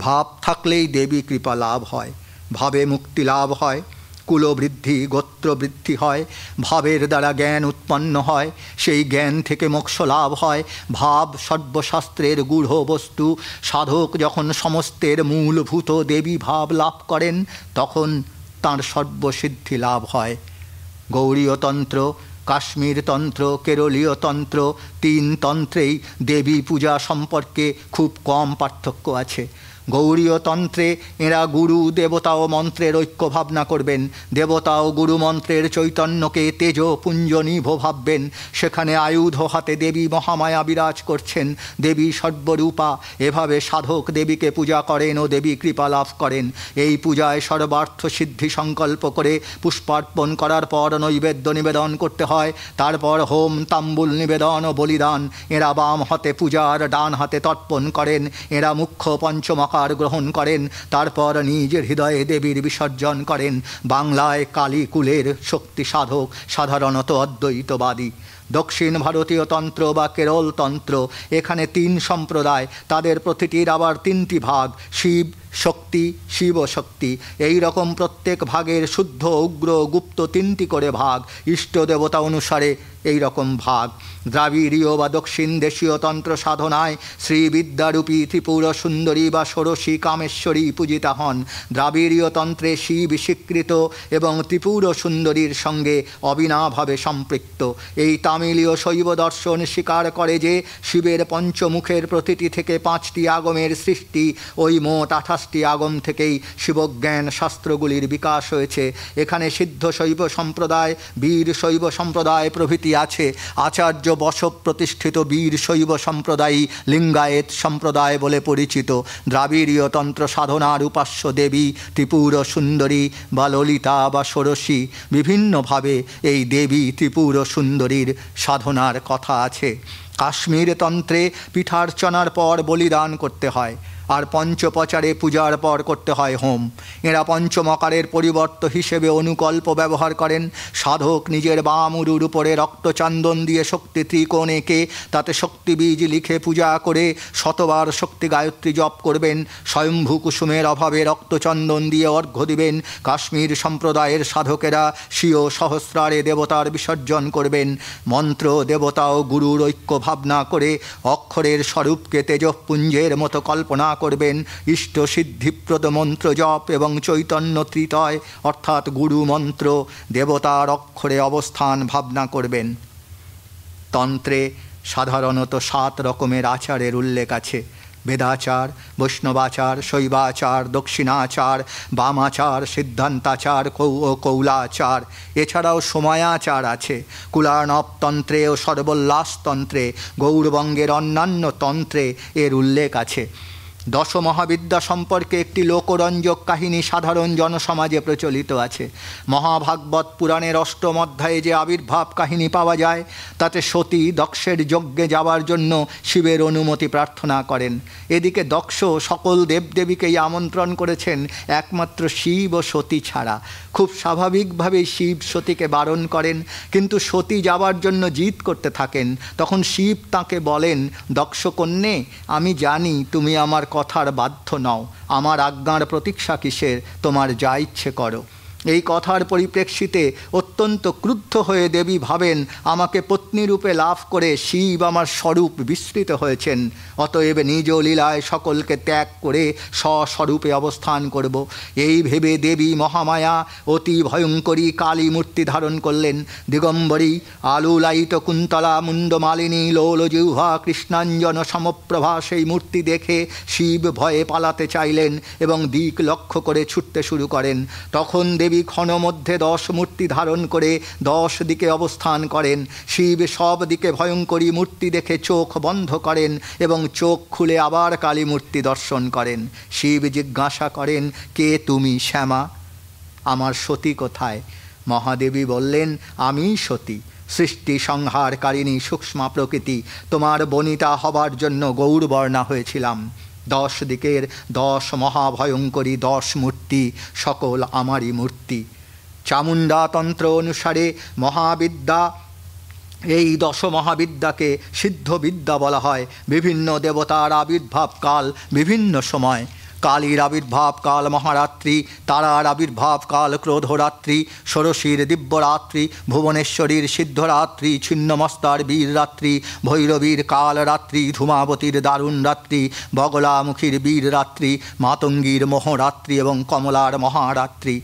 [SPEAKER 2] ভাব থাকলেই দেবী কৃপা লাভ হয় ভাবে মুক্তি লাভ হয় কুলবৃদ্ধি গোত্রবৃদ্ধি হয় ভাবের দ্বারা জ্ঞান উৎপন্ন হয় সেই জ্ঞান থেকে মোক্ষ লাভ হয় ভাব সর্বশাস্ত্রের গূঢ় বস্তু সাধক যখন সমস্তের মূলভূত দেবী ভাব লাভ করেন তখন তাঁর সর্বসিদ্ধি লাভ হয় গৌরীয় তন্ত্র কাশ্মীর তন্ত্র কেরলীয় তন্ত্র তিন তন্ত্রেই দেবী পূজা সম্পর্কে খুব কম পার্থক্য আছে গৌরীয় তন্ত্রে এঁরা গুরু দেবতা ও মন্ত্রের ঐক্য ভাবনা করবেন দেবতা ও গুরু মন্ত্রের চৈতন্যকে তেজ নিভ ভাববেন সেখানে আয়ুধ হাতে দেবী মহামায়া বিরাজ করছেন দেবী সর্বরূপা এভাবে সাধক দেবীকে পূজা করেন ও দেবী কৃপা লাভ করেন এই পূজায় সর্বার্থ সিদ্ধি সংকল্প করে পুষ্পার্পণ করার পর নৈবেদ্য নিবেদন করতে হয় তারপর হোম তাম্বুল নিবেদন ও বলিদান এরা বাম হাতে পূজার ডান হাতে তর্পণ করেন এরা মুখ্য পঞ্চমক আকার গ্রহণ করেন তারপর নিজের হৃদয়ে দেবীর বিসর্জন করেন বাংলায় কালী কুলের শক্তি সাধক সাধারণত অদ্বৈতবাদী দক্ষিণ ভারতীয় তন্ত্র বা কেরল তন্ত্র এখানে তিন সম্প্রদায় তাদের প্রতিটির আবার তিনটি ভাগ শিব শক্তি শিব শক্তি এই রকম প্রত্যেক ভাগের শুদ্ধ উগ্র গুপ্ত তিনটি করে ভাগ ইষ্ট দেবতা অনুসারে এই রকম ভাগ দ্রাবিড়ীয় বা দক্ষিণ দেশীয় তন্ত্র সাধনায় শ্রীবিদ্যারূপী ত্রিপুর সুন্দরী বা ষোড়শী কামেশ্বরী পূজিতা হন দ্রাবিড়ীয় তন্ত্রে শিব স্বীকৃত এবং ত্রিপুর সুন্দরীর সঙ্গে অবিনাভাবে সম্পৃক্ত এই তামিলীয় শৈব দর্শন স্বীকার করে যে শিবের পঞ্চমুখের প্রতিটি থেকে পাঁচটি আগমের সৃষ্টি ওই মোট আঠাশ পাঁচটি আগম থেকেই শিবজ্ঞান শাস্ত্রগুলির বিকাশ হয়েছে এখানে সিদ্ধ শৈব সম্প্রদায় বীর শৈব সম্প্রদায় প্রভৃতি আছে আচার্য বসব প্রতিষ্ঠিত বীর শৈব সম্প্রদায়ী লিঙ্গায়েত সম্প্রদায় বলে পরিচিত দ্রাবিড়ীয় তন্ত্র সাধনার উপাস্য দেবী ত্রিপুর সুন্দরী বা ললিতা বা ষোড়শী বিভিন্নভাবে এই দেবী ত্রিপুর সুন্দরীর সাধনার কথা আছে কাশ্মীর তন্ত্রে পিঠার্চনার পর বলিদান করতে হয় আর পঞ্চপচারে পূজার পর করতে হয় হোম এরা পঞ্চমকারের পরিবর্ত হিসেবে অনুকল্প ব্যবহার করেন সাধক নিজের বামুরুর উপরে রক্তচন্দন দিয়ে শক্তি ত্রিকোণ এঁকে তাতে শক্তি বীজ লিখে পূজা করে শতবার শক্তি গায়ত্রী জপ করবেন স্বয়ম্ভু কুসুমের অভাবে রক্তচন্দন দিয়ে অর্ঘ্য দিবেন কাশ্মীর সম্প্রদায়ের সাধকেরা স্বীয় সহস্রারে দেবতার বিসর্জন করবেন মন্ত্র দেবতা ও গুরুর ঐক্য ভাবনা করে অক্ষরের স্বরূপকে তেজপুঞ্জের মতো কল্পনা করবেন ইষ্ট সিদ্ধিপ্রদ মন্ত্র জপ এবং চৈতন্য ত্রিতয় অর্থাৎ গুরু মন্ত্র দেবতার অক্ষরে অবস্থান ভাবনা করবেন তন্ত্রে সাধারণত সাত রকমের আচারের উল্লেখ আছে বেদাচার বৈষ্ণবাচার শৈবাচার দক্ষিণাচার বামাচার সিদ্ধান্তাচার কৌ ও কৌলাচার এছাড়াও সময়াচার আছে কুলার্ণবতন্ত্রে ও সর্বোল্লাসতন্ত্রে গৌরবঙ্গের অন্যান্য তন্ত্রে এর উল্লেখ আছে দশ মহাবিদ্যা সম্পর্কে একটি লোকরঞ্জক কাহিনী সাধারণ জনসমাজে প্রচলিত আছে মহাভাগবত পুরাণের অষ্টম অধ্যায়ে যে আবির্ভাব কাহিনী পাওয়া যায় তাতে সতী দক্ষের যজ্ঞে যাওয়ার জন্য শিবের অনুমতি প্রার্থনা করেন এদিকে দক্ষ সকল দেবদেবীকেই আমন্ত্রণ করেছেন একমাত্র শিব ও সতী ছাড়া খুব স্বাভাবিকভাবেই শিব সতীকে বারণ করেন কিন্তু সতী যাওয়ার জন্য জিত করতে থাকেন তখন শিব তাকে বলেন দক্ষকন্যে আমি জানি তুমি আমার কথার বাধ্য নও আমার আজ্ঞার প্রতীক্ষা কিসের তোমার যা ইচ্ছে করো এই কথার পরিপ্রেক্ষিতে অত্যন্ত ক্রুদ্ধ হয়ে দেবী ভাবেন আমাকে পত্নীরূপে লাভ করে শিব আমার স্বরূপ বিস্তৃত হয়েছেন অতএব নিজ লীলায় সকলকে ত্যাগ করে স্বস্বরূপে অবস্থান করব এই ভেবে দেবী মহামায়া অতি ভয়ঙ্করী কালী মূর্তি ধারণ করলেন দিগম্বরী আলুলায়িত কুন্তলা মুন্ডমালিনী লৌলজিহ্বা কৃষ্ণাঞ্জন সমপ্রভা সেই মূর্তি দেখে শিব ভয়ে পালাতে চাইলেন এবং দিক লক্ষ্য করে ছুটতে শুরু করেন তখন দেবী দেবী ক্ষণমধ্যে দশ মূর্তি ধারণ করে দশ দিকে অবস্থান করেন শিব সব দিকে ভয়ঙ্করী মূর্তি দেখে চোখ বন্ধ করেন এবং চোখ খুলে আবার কালী মূর্তি দর্শন করেন শিব জিজ্ঞাসা করেন কে তুমি শ্যামা আমার সতী কোথায় মহাদেবী বললেন আমি সতী সৃষ্টি সংহারকারিণী সূক্ষ্মা প্রকৃতি তোমার বনিতা হবার জন্য গৌরবর্ণা হয়েছিলাম দশ দিকের দশ মহাভয়ঙ্করী দশ মূর্তি সকল আমারই মূর্তি চামুণ্ডা তন্ত্র অনুসারে মহাবিদ্যা এই দশ মহাবিদ্যাকে সিদ্ধবিদ্যা বলা হয় বিভিন্ন দেবতার আবির্ভাবকাল বিভিন্ন সময় কালীর আবির্ভাব কাল মহারাত্রি তারার আবির্ভাব কাল ক্রোধরাত্রি ষোড়শীর দিব্যরাত্রি ভুবনেশ্বরীর সিদ্ধরাত্রি ছিন্নমস্তার বীররাত্রি ভৈরবীর কাল রাত্রি ধূমাবতীর দারুণ রাত্রি বগলামুখীর বীররাত্রি মাতঙ্গীর মোহরাত্রি এবং কমলার মহারাত্রি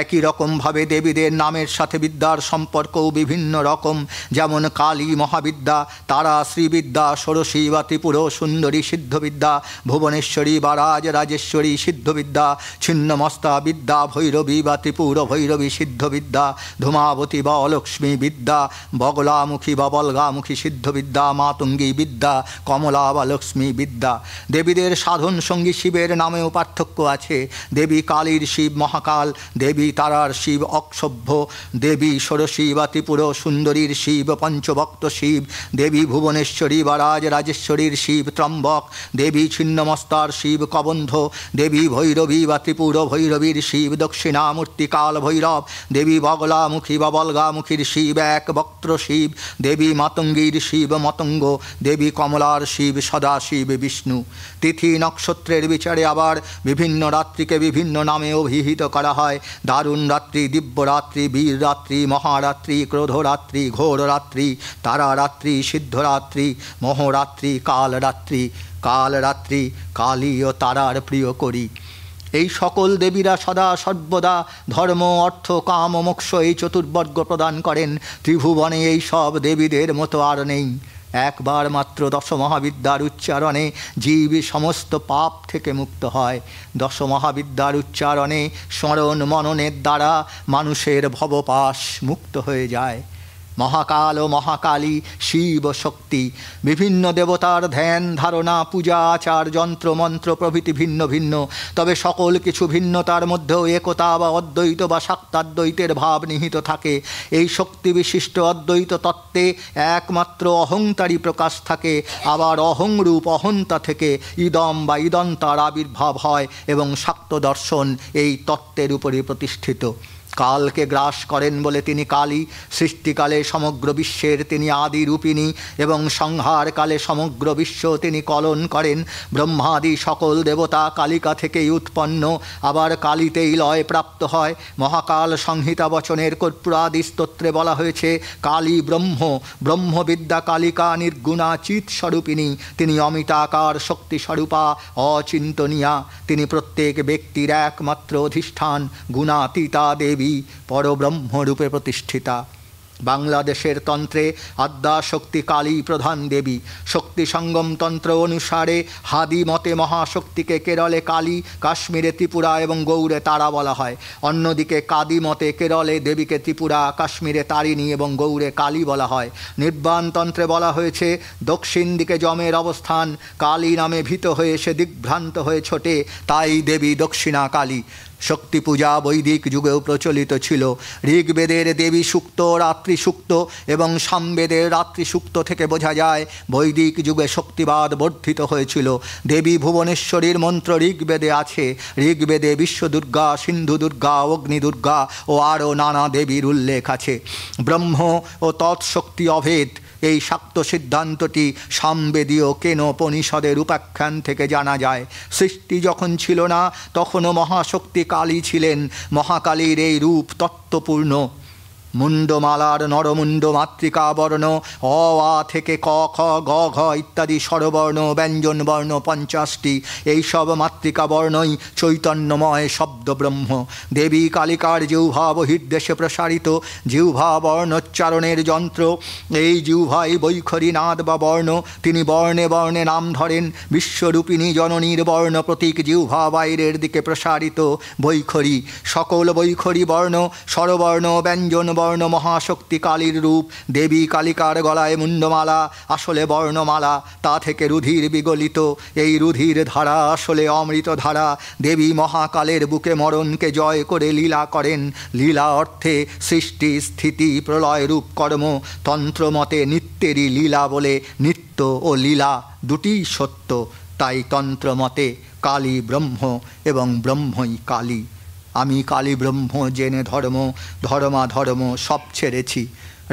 [SPEAKER 2] একই রকমভাবে দেবীদের নামের সাথে বিদ্যার সম্পর্কও বিভিন্ন রকম যেমন কালী মহাবিদ্যা তারা শ্রীবিদ্যা ষোড়শী বা ত্রিপুর সুন্দরী সিদ্ধবিদ্যা ভুবনেশ্বরী বা রাজ রাজে নাগেশ্বরী সিদ্ধবিদ্যা ছিন্নমস্তা বিদ্যা ভৈরবী বা ত্রিপুর ভৈরবী সিদ্ধবিদ্যা ধূমাবতী বা অলক্ষ্মী বিদ্যা বগলামুখী বা বলগামুখী সিদ্ধবিদ্যা মাতুঙ্গী বিদ্যা কমলা বা লক্ষ্মী বিদ্যা দেবীদের সাধন সঙ্গী শিবের নামেও পার্থক্য আছে দেবী কালীর শিব মহাকাল দেবী তারার শিব অক্ষভ্য দেবী ষোড়শী বা ত্রিপুর সুন্দরীর শিব পঞ্চভক্ত শিব দেবী ভুবনেশ্বরী বা রাজ রাজেশ্বরীর শিব ত্রম্বক দেবী ছিন্নমস্তার শিব কবন্ধ দেবী ভৈরবী বা ত্রিপুর ভৈরবীর শিব দক্ষিণামূর্তি কাল ভৈরব দেবী বগলামুখী বা বলগামুখীর শিব এক বক্ত্র শিব দেবী মাতঙ্গীর শিব মতঙ্গ দেবী কমলার শিব সদা শিব বিষ্ণু তিথি নক্ষত্রের বিচারে আবার বিভিন্ন রাত্রিকে বিভিন্ন নামে অভিহিত করা হয় দারুণ রাত্রি দিব্য রাত্রি বীর রাত্রি মহারাত্রি ক্রোধরাত্রি ঘোর রাত্রি তারা রাত্রি সিদ্ধরাত্রি মহরাত্রি কাল রাত্রি কাল রাত্রি কালী ও তারার প্রিয় করি এই সকল দেবীরা সদা সর্বদা ধর্ম অর্থ কাম মোক্ষ এই চতুর্বর্গ প্রদান করেন ত্রিভুবনে এই সব দেবীদের মতো আর নেই একবার মাত্র দশমহাবিদ্যার উচ্চারণে জীব সমস্ত পাপ থেকে মুক্ত হয় দশমহাবিদ্যার উচ্চারণে স্মরণ মননের দ্বারা মানুষের ভবপাশ মুক্ত হয়ে যায় মহাকাল ও মহাকালী শিব শক্তি বিভিন্ন দেবতার ধ্যান ধারণা পূজা আচার যন্ত্র মন্ত্র প্রভৃতি ভিন্ন ভিন্ন তবে সকল কিছু ভিন্নতার মধ্যেও একতা বা অদ্বৈত বা সাক্তাদ্বৈতের ভাব নিহিত থাকে এই শক্তি বিশিষ্ট অদ্বৈত তত্ত্বে একমাত্র অহংতারই প্রকাশ থাকে আবার অহংরূপ অহন্তা থেকে ইদম বা ইদন্তার আবির্ভাব হয় এবং শাক্ত দর্শন এই তত্ত্বের উপরে প্রতিষ্ঠিত কালকে গ্রাস করেন বলে তিনি কালী সৃষ্টিকালে সমগ্র বিশ্বের তিনি আদি রূপিণী এবং সংহারকালে সমগ্র বিশ্ব তিনি কলন করেন ব্রহ্মাদি সকল দেবতা কালিকা থেকেই উৎপন্ন আবার কালিতেই লয় প্রাপ্ত হয় মহাকাল সংহিতা বচনের কর্পুরাদি স্তোত্রে বলা হয়েছে কালী ব্রহ্ম ব্রহ্মবিদ্যা কালিকা নির্গুণা চিত স্বরূপিণী তিনি অমিতাকার শক্তি স্বরূপা অচিন্তনীয়া তিনি প্রত্যেক ব্যক্তির একমাত্র অধিষ্ঠান গুণাতীতা দেবী দেবী পরব্রহ্মরূপে প্রতিষ্ঠিতা বাংলাদেশের তন্ত্রে আদ্যা শক্তি কালী প্রধান দেবী শক্তি সঙ্গম তন্ত্র অনুসারে হাদি মতে মহাশক্তিকে কেরলে কালী কাশ্মীরে ত্রিপুরা এবং গৌড়ে তারা বলা হয় অন্যদিকে কাদি মতে কেরলে দেবীকে ত্রিপুরা কাশ্মীরে তারিণী এবং গৌড়ে কালী বলা হয় নির্বাণ তন্ত্রে বলা হয়েছে দক্ষিণ দিকে জমের অবস্থান কালী নামে ভীত হয়ে সে দিগ্ভ্রান্ত হয়ে ছোটে তাই দেবী দক্ষিণা কালী শক্তি পূজা বৈদিক যুগেও প্রচলিত ছিল ঋগ্বেদের দেবী সুক্ত রাত্রি সুক্ত এবং সামবেদের রাত্রি সুক্ত থেকে বোঝা যায় বৈদিক যুগে শক্তিবাদ বর্ধিত হয়েছিল দেবী ভুবনেশ্বরীর মন্ত্র ঋগ্বেদে আছে ঋগ্বেদে বিশ্ব দুর্গা সিন্ধু দুর্গা অগ্নি দুর্গা ও আরও নানা দেবীর উল্লেখ আছে ব্রহ্ম ও তৎশক্তি অভেদ এই শাক্ত সিদ্ধান্তটি সামবেদীয় কেন উপনিষদের উপাখ্যান থেকে জানা যায় সৃষ্টি যখন ছিল না তখনও মহাশক্তি কালী ছিলেন মহাকালীর এই রূপ তত্ত্বপূর্ণ মুন্ডমালার নরমুণ্ড মাতৃকাবর্ণ অ আ থেকে ক খ গ ঘ ইত্যাদি স্বরবর্ণ ব্যঞ্জন বর্ণ পঞ্চাশটি এইসব মাতৃকাবর্ণই চৈতন্যময় শব্দব্রহ্ম দেবী কালিকার জিহ্বা বহির্দেশে প্রসারিত জিহ্বা বর্ণোচ্চারণের যন্ত্র এই জিহ্ভাই বৈখরী নাদ বা বর্ণ তিনি বর্ণে বর্ণে নাম ধরেন বিশ্বরূপিণী জননীর বর্ণ প্রতীক জিহ্বা বাইরের দিকে প্রসারিত বৈখরী সকল বৈখরী বর্ণ স্বরবর্ণ ব্যঞ্জন বর্ণ মহাশক্তি কালীর রূপ দেবী কালিকার গলায় মুন্ডমালা আসলে বর্ণমালা তা থেকে রুধির বিগলিত এই রুধির ধারা আসলে অমৃত ধারা দেবী মহাকালের বুকে মরণকে জয় করে লীলা করেন লীলা অর্থে সৃষ্টি স্থিতি প্রলয় রূপ কর্ম তন্ত্রমতে নিত্যেরই লীলা বলে নিত্য ও লীলা দুটি সত্য তাই তন্ত্রমতে কালী ব্রহ্ম এবং ব্রহ্মই কালী আমি কালী ব্রহ্ম জেনে ধর্ম ধর্মা ধর্ম সব ছেড়েছি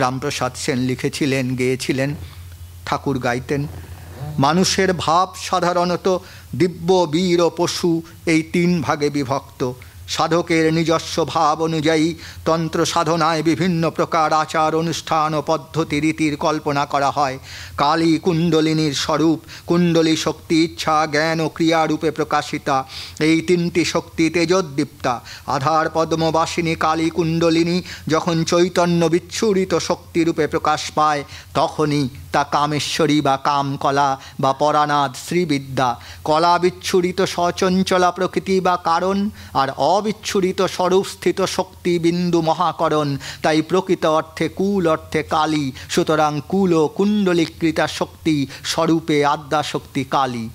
[SPEAKER 2] রামপ্রসাদ সেন লিখেছিলেন গেয়েছিলেন ঠাকুর গাইতেন মানুষের ভাব সাধারণত দিব্য বীর ও পশু এই তিন ভাগে বিভক্ত সাধকের নিজস্ব ভাব অনুযায়ী তন্ত্র সাধনায় বিভিন্ন প্রকার আচার অনুষ্ঠান ও পদ্ধতি রীতির কল্পনা করা হয় কালী কুণ্ডলিনীর স্বরূপ কুণ্ডলী শক্তি ইচ্ছা জ্ঞান ও ক্রিয়ারূপে প্রকাশিতা এই তিনটি শক্তি তেজোদ্দীপ্তা আধার পদ্মবাসিনী কালী কুণ্ডলিনী যখন চৈতন্য বিচ্ছুরিত শক্তিরূপে প্রকাশ পায় তখনই তা কামেশ্বরী বা কামকলা বা পরানাদ শ্রীবিদ্যা কলা বিচ্ছুরিত সচঞ্চলা প্রকৃতি বা কারণ আর অ অবিচ্ছুরিত স্বরূপস্থিত শক্তি বিন্দু মহাকরণ তাই প্রকৃত অর্থে কুল অর্থে কালী সুতরাং কুল ও কুণ্ডলীকৃতা শক্তি স্বরূপে আদ্যাশক্তি কালী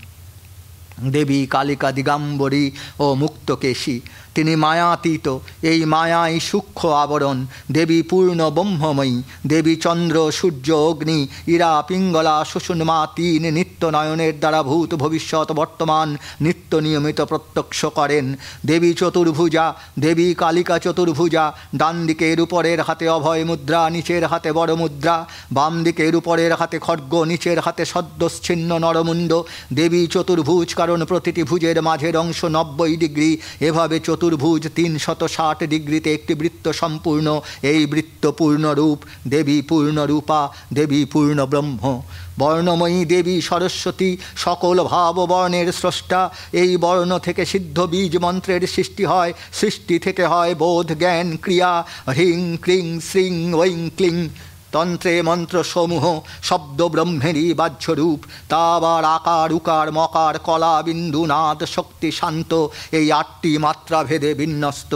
[SPEAKER 2] দেবী কালিকা দিগাম্বরী ও মুক্তকেশী তিনি মায়াতীত এই মায়াই সূক্ষ্ম আবরণ দেবী পূর্ণ ব্রহ্মময়ী দেবী চন্দ্র সূর্য অগ্নি ইরা পিঙ্গলা সুষুন্মা তিন নিত্য নয়নের দ্বারা ভূত ভবিষ্যৎ বর্তমান নিত্য নিয়মিত প্রত্যক্ষ করেন দেবী চতুর্ভুজা দেবী কালিকা চতুর্ভুজা ডান দিকের উপরের হাতে অভয় মুদ্রা নিচের হাতে বড় মুদ্রা বাম দিকের উপরের হাতে খড্গ নিচের হাতে সদ্যচ্ছিন্ন নরমুণ্ড দেবী চতুর্ভুজ কারণ প্রতিটি ভুজের মাঝের অংশ নব্বই ডিগ্রি এভাবে চতুর চতুর্ভুজ তিন শত ষাট ডিগ্রিতে একটি বৃত্ত সম্পূর্ণ এই বৃত্ত পূর্ণরূপ দেবী পূর্ণরূপা দেবী পূর্ণ ব্রহ্ম বর্ণময়ী দেবী সরস্বতী সকল ভাব বর্ণের স্রষ্টা এই বর্ণ থেকে সিদ্ধ বীজ মন্ত্রের সৃষ্টি হয় সৃষ্টি থেকে হয় বোধ জ্ঞান ক্রিয়া হিং ক্রিং শ্রিং ওইং ক্লিং তন্ত্রে মন্ত্র সমূহ শব্দ ব্রহ্মেরই বাহ্যরূপ আবার আকার উকার মকার কলা বিন্দু নাদ শক্তি শান্ত এই আটটি মাত্রাভেদে বিন্যস্ত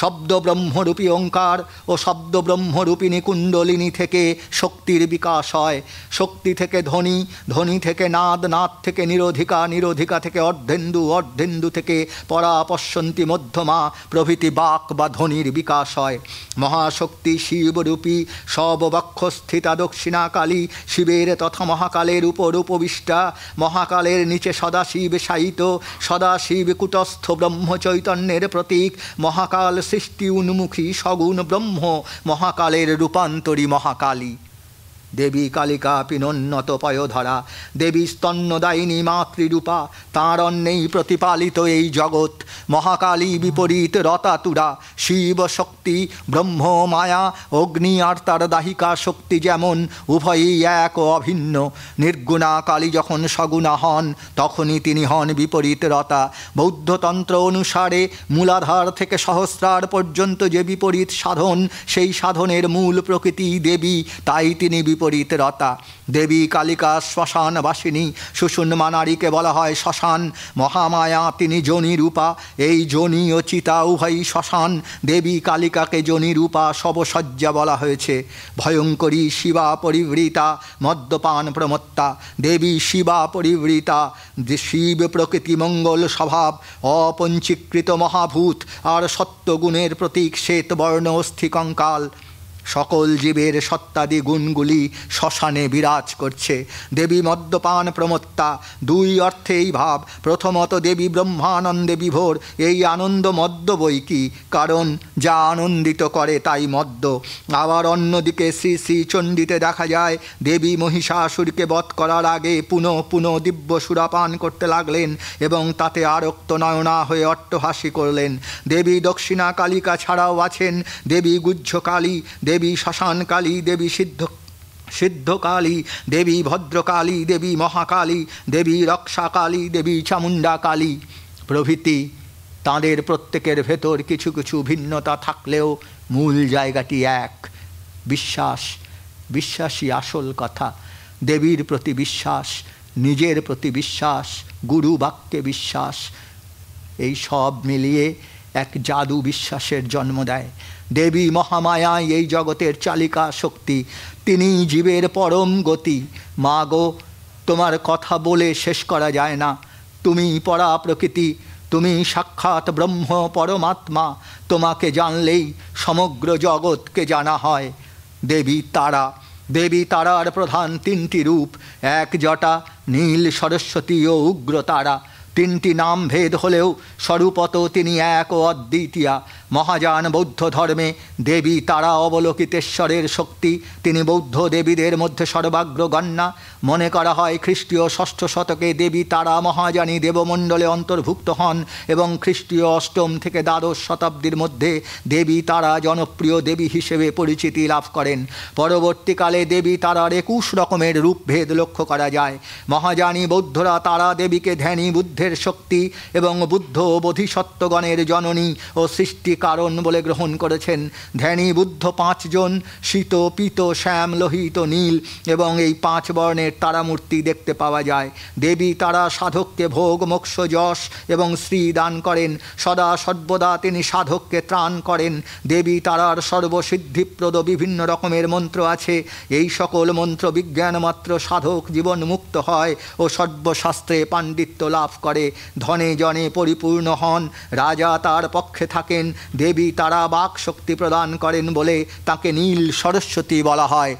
[SPEAKER 2] শব্দ ব্রহ্মরূপী ওঙ্কার ও শব্দ ব্রহ্মরূপিণী কুণ্ডলিনী থেকে শক্তির বিকাশ হয় শক্তি থেকে ধ্বনি ধ্বনি থেকে নাদ নাদ থেকে নিরোধিকা নিরোধিকা থেকে অর্ধেন্দু অর্ধেন্দু থেকে পরাপশ্যন্তী মধ্যমা প্রভৃতি বাক বা ধ্বনির বিকাশ হয় মহাশক্তি শিবরূপী সববক্ষস্থিতা দক্ষিণা কালী শিবের তথা মহাকালের উপর উপবিষ্টা মহাকালের নিচে সদাশিব সায়িত সদাশিব কুটস্থ ব্রহ্মচৈতন্যের প্রতীক মহাকাল সৃষ্টি উন্মুখী সগুণ ব্রহ্ম মহাকালের রূপান্তরী মহাকালী দেবী কালিকা পিনোন্নত পয়োধরা দেবী স্তন্যদায়িনী মাতৃরূপা তাঁর অন্যেই প্রতিপালিত এই জগৎ মহাকালী বিপরীত রতাতুরা শিব শক্তি ব্রহ্ম মায়া অগ্নি আর তার দাহিকা শক্তি যেমন উভয়ই এক ও অভিন্ন নির্গুণা কালী যখন সগুণা হন তখনই তিনি হন বিপরীত রতা বৌদ্ধতন্ত্র অনুসারে মূলাধার থেকে সহস্রার পর্যন্ত যে বিপরীত সাধন সেই সাধনের মূল প্রকৃতি দেবী তাই তিনি বিপরীত রতা দেবী কালিকা শ্মশান বাসিনী মানারীকে বলা হয় শ্মশান মহামায়া তিনি যোনি রূপা এই জনি ও চিতা উভয়ই শ্মশান দেবী কালিকাকে যোনি রূপা শবসজ্জা বলা হয়েছে ভয়ঙ্করী শিবা পরিবৃতা মদ্যপান প্রমত্তা দেবী শিবা পরিবৃতা শিব প্রকৃতি মঙ্গল স্বভাব অপঞ্চীকৃত মহাভূত আর সত্যগুণের প্রতীক বর্ণ অস্থিকঙ্কাল সকল জীবের সত্তাদি গুণগুলি শ্মশানে বিরাজ করছে দেবী মদ্যপান প্রমত্তা দুই অর্থে এই ভাব প্রথমত দেবী ব্রহ্মানন্দে বিভোর এই আনন্দ মদ্য বই কি কারণ যা আনন্দিত করে তাই মদ্য আবার অন্যদিকে শ্রী শ্রী চণ্ডীতে দেখা যায় দেবী মহিষাসুরকে বধ করার আগে পুনঃ পুনঃ দিব্য সুরাপান করতে লাগলেন এবং তাতে আরক্ত নয়না হয়ে অট্টহাসি করলেন দেবী দক্ষিণা কালিকা ছাড়াও আছেন দেবী গুহ্য কালী দেবী কালী দেবী সিদ্ধ সিদ্ধকালী দেবী ভদ্রকালী দেবী মহাকালী দেবী রক্ষাকালী দেবী চামুণ্ডা কালী প্রভৃতি তাঁদের প্রত্যেকের ভেতর কিছু কিছু ভিন্নতা থাকলেও মূল জায়গাটি এক বিশ্বাস বিশ্বাসই আসল কথা দেবীর প্রতি বিশ্বাস নিজের প্রতি বিশ্বাস গুরু বাক্যে বিশ্বাস এই সব মিলিয়ে এক জাদু বিশ্বাসের জন্ম দেয় দেবী মহামায়া এই জগতের চালিকা শক্তি তিনি জীবের পরম গতি মা গো তোমার কথা বলে শেষ করা যায় না তুমি পরা প্রকৃতি তুমি সাক্ষাৎ ব্রহ্ম পরমাত্মা তোমাকে জানলেই সমগ্র জগৎকে জানা হয় দেবী তারা দেবী তারার প্রধান তিনটি রূপ এক জটা নীল সরস্বতী ও উগ্র তারা তিনটি নাম ভেদ হলেও স্বরূপত তিনি এক ও অদ্বিতীয়া মহাযান বৌদ্ধ ধর্মে দেবী তারা অবলোকিতেশ্বরের শক্তি তিনি বৌদ্ধ দেবীদের মধ্যে সর্বাগ্রগণ্যা মনে করা হয় খ্রিস্টীয় ষষ্ঠ শতকে দেবী তারা মহাজানী দেবমণ্ডলে অন্তর্ভুক্ত হন এবং খ্রিস্টীয় অষ্টম থেকে দ্বাদশ শতাব্দীর মধ্যে দেবী তারা জনপ্রিয় দেবী হিসেবে পরিচিতি লাভ করেন পরবর্তীকালে দেবী তারার একুশ রকমের রূপভেদ লক্ষ্য করা যায় মহাজানী বৌদ্ধরা তারা দেবীকে ধ্যানী বুদ্ধের শক্তি এবং বুদ্ধ বোধিসত্ত্বগণের জননী ও সৃষ্টি কারণ বলে গ্রহণ করেছেন ধ্যানী বুদ্ধ পাঁচজন শীত পিত শ্যাম লোহিত নীল এবং এই পাঁচ বর্ণের তারামূর্তি দেখতে পাওয়া যায় দেবী তারা সাধককে ভোগ মোক্ষ যশ এবং শ্রী দান করেন সদা সর্বদা তিনি সাধককে ত্রাণ করেন দেবী তারার সর্বসিদ্ধিপ্রদ বিভিন্ন রকমের মন্ত্র আছে এই সকল মন্ত্র বিজ্ঞান মাত্র সাধক জীবন মুক্ত হয় ও সর্বশাস্ত্রে পাণ্ডিত্য লাভ করে ধনে জনে পরিপূর্ণ হন রাজা তার পক্ষে থাকেন দেবী তারা বাক শক্তি প্রদান করেন বলে তাকে নীল সরস্বতী বলা হয়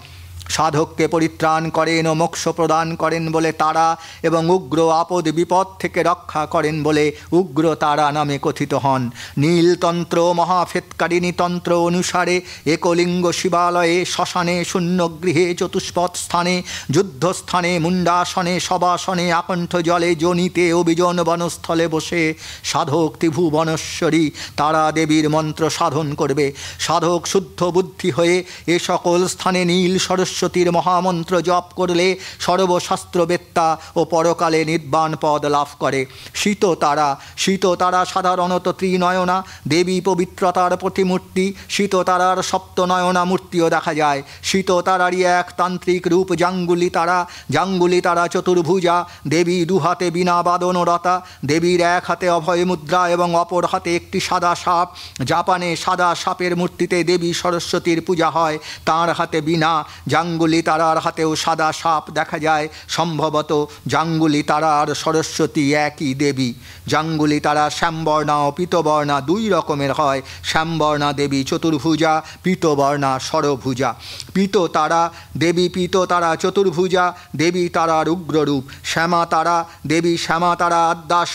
[SPEAKER 2] সাধককে পরিত্রাণ করেন ও মোক্ষ প্রদান করেন বলে তারা এবং উগ্র আপদ বিপদ থেকে রক্ষা করেন বলে উগ্র তারা নামে কথিত হন নীলতন্ত্র মহাফেতকারিণী তন্ত্র অনুসারে একলিঙ্গ শিবালয়ে শ্মশানে শূন্যগৃহে চতুষ্পথ স্থানে যুদ্ধস্থানে মুন্ডাসনে সবাসনে আকণ্ঠ জলে জনিতে অভিজন বনস্থলে বসে সাধক ত্রিভুবনেশ্বরী তারা দেবীর মন্ত্র সাধন করবে সাধক শুদ্ধ বুদ্ধি হয়ে এ সকল স্থানে নীল সরস্ব সরস্বতীর মহামন্ত্র জপ করলে সর্বশাস্ত্রবেত্তা ও পরকালে নির্বাণ পদ লাভ করে শীত তারা শীত তারা সাধারণত ত্রিনয়না দেবী পবিত্রতার প্রতিমূর্তি শীত তারার সপ্তনয়না মূর্তিও দেখা যায় শীত তারারই এক তান্ত্রিক রূপ জাঙ্গুলি তারা জাঙ্গুলি তারা চতুর্ভুজা দেবী দুহাতে বিনা বাদনরতা দেবীর এক হাতে অভয় মুদ্রা এবং অপর হাতে একটি সাদা সাপ জাপানে সাদা সাপের মূর্তিতে দেবী সরস্বতীর পূজা হয় তাঁর হাতে বিনা জাঙ্গুলি তারার হাতেও সাদা সাপ দেখা যায় সম্ভবত জাঙ্গুলি তারার সরস্বতী একই দেবী জাঙ্গুলি তারা শ্যামবর্ণা ও পিতবর্ণা দুই রকমের হয় শ্যামবর্ণা দেবী চতুর্ভুজা পিতবর্ণা সরভুজা পিত তারা দেবী পিত তারা চতুর্ভুজা দেবী তারার উগ্ররূপ শ্যামা তারা দেবী শ্যামা তারা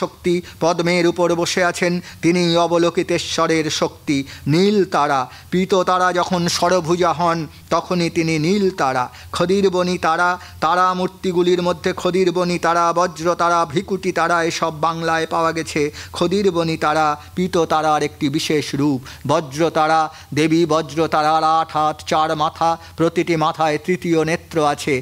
[SPEAKER 2] শক্তি পদ্মের উপর বসে আছেন তিনি অবলোকিতেশ্বরের শক্তি নীল তারা পিত তারা যখন সরভুজা হন তখনই তিনি নীল তারা খদির বনি তারা তারা মূর্তিগুলির মধ্যে খদির বনি তারা বজ্র তারা ভ্রিকুটি তারা এসব বাংলায় পাওয়া গেছে খদির বনি তারা পিত তারার একটি বিশেষ রূপ বজ্র তারা দেবী বজ্র তারার আট হাত চার মাথা প্রতিটি মাথায় তৃতীয় নেত্র আছে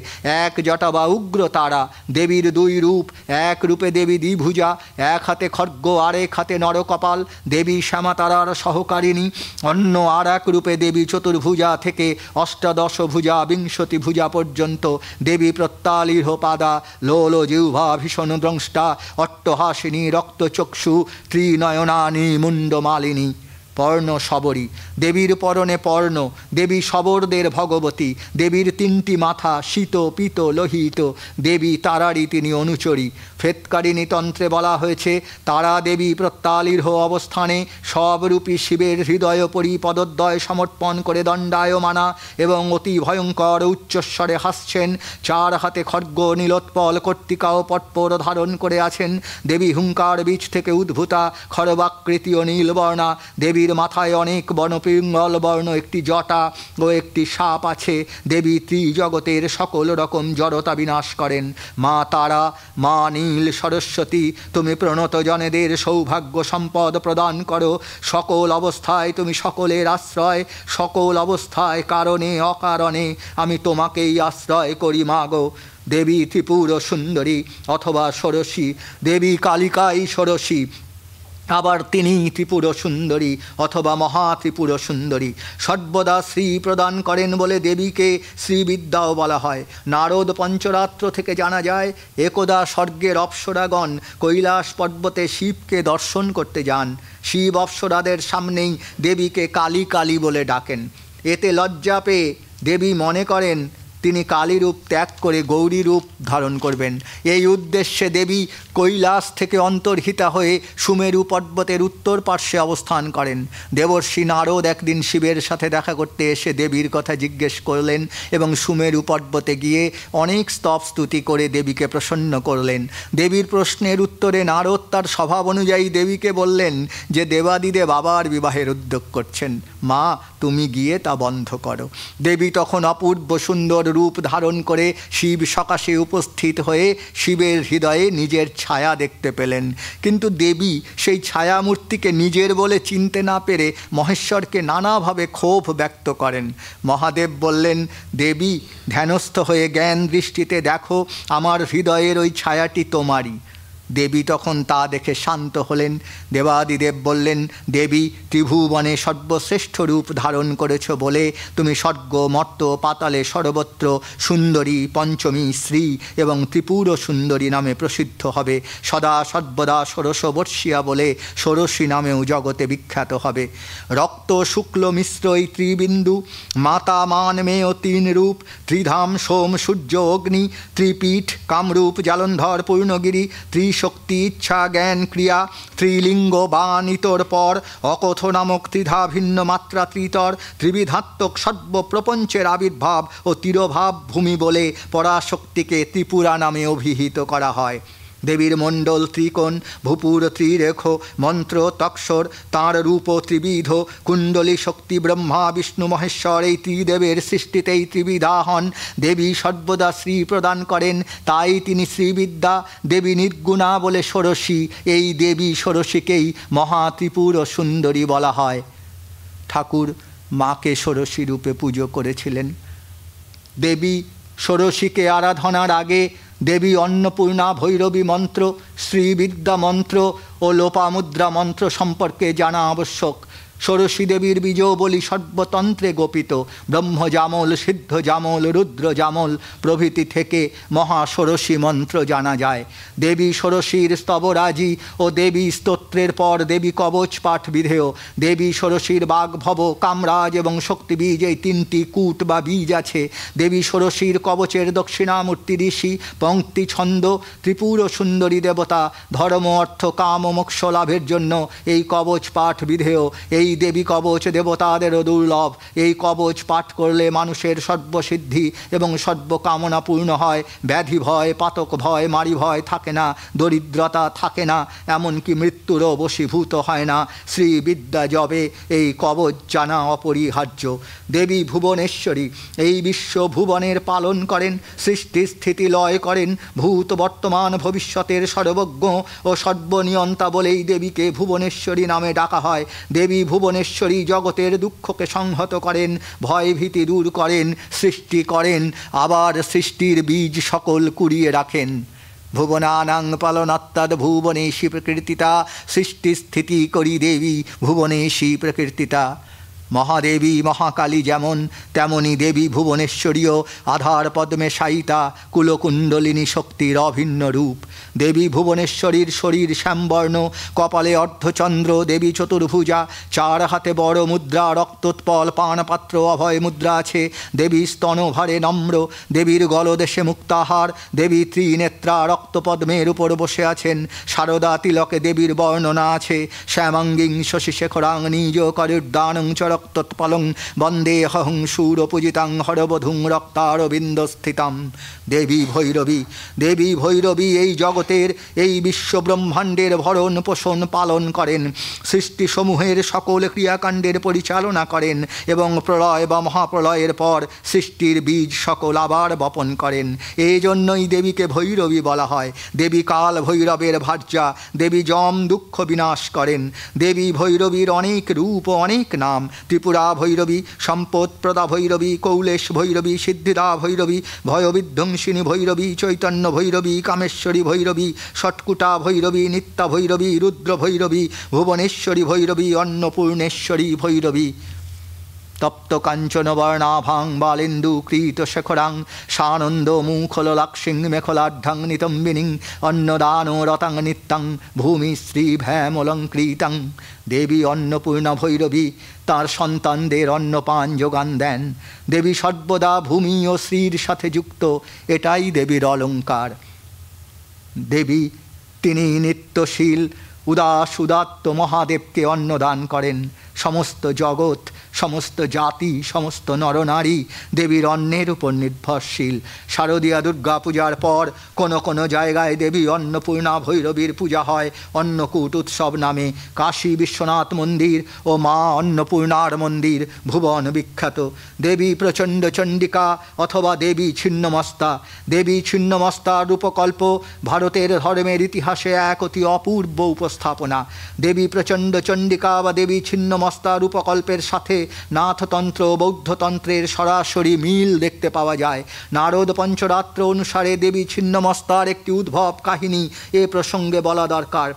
[SPEAKER 2] এক জটা বা উগ্র তারা দেবীর দুই রূপ এক রূপে দেবী দ্বিভুজা এক হাতে খড়্গ আর এক হাতে নরকপাল দেবী শ্যামা তারার সহকারিণী অন্য আর এক রূপে দেবী চতুর্ভুজা থেকে অষ্টাদশ ভুজা বিং বিংশতি ভুজা পর্যন্ত দেবী প্রত্যালীহ পাদা লোল জিহ্বা ভীষণ দ্রংষ্টা অট্টহাসিনী রক্তচক্ষু ত্রিনয়নানী মুণ্ডমালিনী পর্ণ শবরী দেবীর পরনে পর্ণ দেবী শবরদের ভগবতী দেবীর তিনটি মাথা শীত পিত লোহিত দেবী তারারই তিনি অনুচরী ফেতকারিণী তন্ত্রে বলা হয়েছে তারা দেবী প্রত্যালির্হ অবস্থানে সবরূপী শিবের হৃদয় পরিপদদ্বয় সমর্পণ করে দণ্ডায়মানা এবং অতি ভয়ঙ্কর উচ্চস্বরে হাসছেন চার হাতে খড্গ নীলোৎপল কর্তিকা ও পটপর ধারণ করে আছেন দেবী হুঙ্কার বীজ থেকে উদ্ভূতা খরবাকৃতীয় নীলবর্ণা দেবী দেবীর মাথায় অনেক বনপিঙ্গল বর্ণ একটি জটা ও একটি সাপ আছে দেবী ত্রিজগতের সকল রকম জড়তা বিনাশ করেন মা তারা মা নীল সরস্বতী তুমি প্রণত জনেদের সৌভাগ্য সম্পদ প্রদান করো সকল অবস্থায় তুমি সকলের আশ্রয় সকল অবস্থায় কারণে অকারণে আমি তোমাকেই আশ্রয় করি মাগো দেবী ত্রিপুর সুন্দরী অথবা ষোড়শী দেবী কালিকাই ষোড়শী আবার তিনি ত্রিপুর সুন্দরী অথবা মহা ত্রিপুর সুন্দরী সর্বদা শ্রী প্রদান করেন বলে দেবীকে শ্রীবিদ্যাও বলা হয় নারদ পঞ্চরাত্র থেকে জানা যায় একদা স্বর্গের অপ্সরাগণ কৈলাস পর্বতে শিবকে দর্শন করতে যান শিব অপ্সরাদের সামনেই দেবীকে কালী কালী বলে ডাকেন এতে লজ্জা পেয়ে দেবী মনে করেন তিনি কালীরূপ ত্যাগ করে গৌরী রূপ ধারণ করবেন এই উদ্দেশ্যে দেবী কৈলাস থেকে অন্তর্হিতা হয়ে সুমেরু পর্বতের উত্তর পার্শ্বে অবস্থান করেন দেবর্ষী নারদ একদিন শিবের সাথে দেখা করতে এসে দেবীর কথা জিজ্ঞেস করলেন এবং সুমেরু পর্বতে গিয়ে অনেক স্তব স্তুতি করে দেবীকে প্রসন্ন করলেন দেবীর প্রশ্নের উত্তরে নারদ তার স্বভাব অনুযায়ী দেবীকে বললেন যে দেবাদিদে বাবার বিবাহের উদ্যোগ করছেন মা তুমি গিয়ে তা বন্ধ করো দেবী তখন অপূর্ব সুন্দর রূপ ধারণ করে শিব সকাশে উপস্থিত হয়ে শিবের হৃদয়ে নিজের ছায়া দেখতে পেলেন কিন্তু দেবী সেই ছায়ামূর্তিকে নিজের বলে চিনতে না পেরে মহেশ্বরকে নানাভাবে ক্ষোভ ব্যক্ত করেন মহাদেব বললেন দেবী ধ্যানস্থ হয়ে জ্ঞান দৃষ্টিতে দেখো আমার হৃদয়ের ওই ছায়াটি তোমারই দেবী তখন তা দেখে শান্ত হলেন দেবাদিদেব বললেন দেবী ত্রিভুবনে সর্বশ্রেষ্ঠ রূপ ধারণ করেছ বলে তুমি স্বর্গ মর্ত পাতালে সর্বত্র সুন্দরী পঞ্চমী শ্রী এবং ত্রিপুর সুন্দরী নামে প্রসিদ্ধ হবে সদা সর্বদা ষোড়শবর্ষিয়া বলে ষোড়শী নামেও জগতে বিখ্যাত হবে রক্ত শুক্ল মিশ্র এই ত্রিবিন্দু মাতা মান মেয় তিন রূপ ত্রিধাম সোম সূর্য অগ্নি ত্রিপীঠ কামরূপ জালন্ধর পূর্ণগিরি ত্রি শক্তি ইচ্ছা জ্ঞান ক্রিয়া ত্রিলিঙ্গ বা নিতর পর অকথ নামক ত্রিধা ভিন্ন মাত্রা ত্রিতর ত্রিবিধাত্মক সর্বপ্রপঞ্চের আবির্ভাব ও তিরভাব ভূমি বলে পরাশক্তিকে ত্রিপুরা নামে অভিহিত করা হয় দেবীর মণ্ডল ত্রিকোণ ভূপুর ত্রিরেখ মন্ত্র তক্ষর তাঁর রূপ ত্রিবিধ কুণ্ডলী শক্তি ব্রহ্মা বিষ্ণু মহেশ্বর এই ত্রিদেবের সৃষ্টিতেই ত্রিবিধা হন দেবী সর্বদা শ্রী প্রদান করেন তাই তিনি শ্রীবিদ্যা দেবী নির্গুণা বলে ষোড়শী এই দেবী ষোড়শীকেই মহা ত্রিপুর সুন্দরী বলা হয় ঠাকুর মাকে ষোড়শী রূপে পুজো করেছিলেন দেবী ষোড়শীকে আরাধনার আগে দেবী অন্নপূর্ণা ভৈরবী মন্ত্র শ্রীবিদ্যা মন্ত্র ও লোপামুদ্রা মন্ত্র সম্পর্কে জানা আবশ্যক ষোড়শী দেবীর বলি সর্বতন্ত্রে গোপিত ব্রহ্ম জামল সিদ্ধ জামল রুদ্র জামল প্রভৃতি থেকে মহা ষোড়শী মন্ত্র জানা যায় দেবী ষোড়শীর স্তবরাজি ও দেবী স্তোত্রের পর দেবী কবচ পাঠ বিধেয় দেবী ষোড়শীর ভব কামরাজ এবং শক্তিবীজ এই তিনটি কূট বা বীজ আছে দেবী ষোড়শীর কবচের দক্ষিণামূর্তি ঋষি পঙ্ক্তি ছন্দ ত্রিপুর সুন্দরী দেবতা ধর্ম অর্থ কাম মোক্ষ লাভের জন্য এই কবচ পাঠ বিধেয় এই এই দেবী কবচ দেবতাদেরও দুর্লভ এই কবচ পাঠ করলে মানুষের সর্বসিদ্ধি এবং সর্বকামনা পূর্ণ হয় ব্যাধি ভয় পাতক ভয় মারি ভয় থাকে না দরিদ্রতা থাকে না এমনকি মৃত্যুরও বশীভূত হয় না শ্রী বিদ্যা জবে এই কবচ জানা অপরিহার্য দেবী ভুবনেশ্বরী এই বিশ্ব ভুবনের পালন করেন সৃষ্টি স্থিতি লয় করেন ভূত বর্তমান ভবিষ্যতের সর্বজ্ঞ ও সর্বনিয়ন্তা বলেই দেবীকে ভুবনেশ্বরী নামে ডাকা হয় দেবী ভুবনেশ্বরী জগতের দুঃখকে সংহত করেন ভয়ভীতি দূর করেন সৃষ্টি করেন আবার সৃষ্টির বীজ সকল কুড়িয়ে রাখেন ভুবনানাং পালনাত্মাদ ভুবনেশী প্রকৃতিতা সৃষ্টি স্থিতি করি দেবী ভুবনেশী প্রকৃতিতা মহাদেবী মহাকালী যেমন তেমনি দেবী ভুবনেশ্বরীও আধার পদ্মে সাইতা কুলকুণ্ডলিনী শক্তির অভিন্ন রূপ দেবী ভুবনেশ্বরীর শরীর শ্যামবর্ণ কপালে অর্ধচন্দ্র দেবী চতুর্ভুজা চার হাতে বড় মুদ্রা রক্তোৎপল পানপাত্র অভয় মুদ্রা আছে দেবী স্তনভারে নম্র দেবীর গলদেশে মুক্তাহার দেবী ত্রিনেত্রা রক্তপদ্মের উপর বসে আছেন সারদা তিলকে দেবীর বর্ণনা আছে শ্যামাঙ্গিং শশিশেখরাং নিজ করুদ্দানং চ রক্তোৎপলং বন্দে হং সুরপূজিতাং হরবধুং রক্তারবিন্দস্থিতাম দেবী ভৈরবী দেবী ভৈরবী এই জগৎ জগতের এই বিশ্বব্রহ্মাণ্ডের ভরণ পোষণ পালন করেন সৃষ্টিসমূহের সকল ক্রিয়াকাণ্ডের পরিচালনা করেন এবং প্রলয় বা মহাপ্রলয়ের পর সৃষ্টির বীজ সকল আবার বপন করেন এই জন্যই দেবীকে ভৈরবী বলা হয় দেবী কাল ভৈরবের ভার্যা দেবী যম দুঃখ বিনাশ করেন দেবী ভৈরবীর অনেক রূপ অনেক নাম ত্রিপুরা ভৈরবী সম্পদপ্রদা ভৈরবী কৌলেশ ভৈরবী সিদ্ধিদা ভৈরবী ভয়বিধ্বংসিনী ভৈরবী চৈতন্য ভৈরবী কামেশ্বরী ভৈরবী ভৈরবী ষটকুটা ভৈরবী নিত্যা ভৈরবী রুদ্র ভৈরবী ভুবনেশ্বরী ভৈরবী অন্নপূর্ণেশ্বরী ভৈরবী তপ্ত কাঞ্চন বর্ণাভাং বালেন্দু কৃত শেখরাং সানন্দ লাক্ষিং মেখলাঢ্যাং নিতম্বিনীং অন্নদান রতাং নিত্যাং ভূমি শ্রী ভ্যামলঙ্কৃতাং দেবী অন্নপূর্ণা ভৈরবী তার সন্তানদের অন্নপান যোগান দেন দেবী সর্বদা ভূমি ও শ্রীর সাথে যুক্ত এটাই দেবীর অলঙ্কার দেবী তিনি নিত্যশীল উদাস উদাত্ত মহাদেবকে অন্নদান করেন সমস্ত জগৎ সমস্ত জাতি সমস্ত নরনারী দেবীর অন্নের উপর নির্ভরশীল শারদীয়া দুর্গা পূজার পর কোনো কোনো জায়গায় দেবী অন্নপূর্ণা ভৈরবীর পূজা হয় অন্নকূট উৎসব নামে কাশী বিশ্বনাথ মন্দির ও মা অন্নপূর্ণার মন্দির ভুবন বিখ্যাত দেবী প্রচণ্ড চণ্ডিকা অথবা দেবী ছিন্নমস্তা দেবী ছিন্নমস্তার রূপকল্প ভারতের ধর্মের ইতিহাসে এক অতি অপূর্ব উপস্থাপনা দেবী প্রচণ্ড চণ্ডিকা বা দেবী ছিন্নমস্তা রূপকল্পের সাথে নাথতন্ত্র বৌদ্ধতন্ত্রের সরাসরি মিল দেখতে পাওয়া যায় নারদ পঞ্চরাত্র অনুসারে দেবী ছিন্নমস্তার একটি উদ্ভব কাহিনী এ প্রসঙ্গে বলা দরকার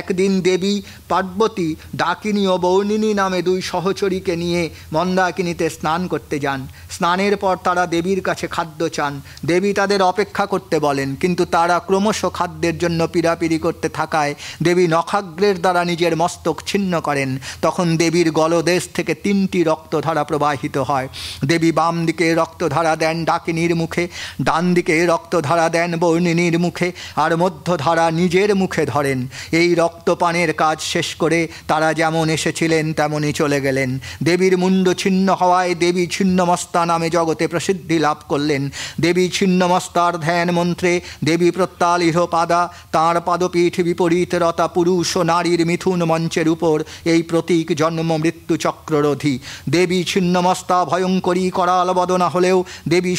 [SPEAKER 2] একদিন দেবী পার্বতী ডাকিনী ও বৌনিনী নামে দুই সহচরীকে নিয়ে মন্দাকিনীতে স্নান করতে যান স্নানের পর তারা দেবীর কাছে খাদ্য চান দেবী তাদের অপেক্ষা করতে বলেন কিন্তু তারা ক্রমশ খাদ্যের জন্য পিড়াপিড়ি করতে থাকায় দেবী নখাগ্রের দ্বারা নিজের মস্তক ছিন্ন করেন তখন দেবীর গলদেশ থেকে তিনটি দুটি রক্তধারা প্রবাহিত হয় দেবী বাম দিকে রক্তধারা দেন ডাকিনীর মুখে ডান দিকে রক্তধারা দেন বর্ণিনীর মুখে আর মধ্যধারা নিজের মুখে ধরেন এই রক্তপানের কাজ শেষ করে তারা যেমন এসেছিলেন তেমনই চলে গেলেন দেবীর মুণ্ড ছিন্ন হওয়ায় দেবী ছিন্নমস্তা নামে জগতে প্রসিদ্ধি লাভ করলেন দেবী ছিন্নমস্তার ধ্যান মন্ত্রে দেবী প্রত্যালিহ পাদা তাঁর পাদপীঠ বিপরীত রতা পুরুষ ও নারীর মিথুন মঞ্চের উপর এই প্রতীক জন্ম মৃত্যু চক্ররোধী দেবী ছিন্নমস্তা ভয়ঙ্করী করাল বদনা হলেও দেবী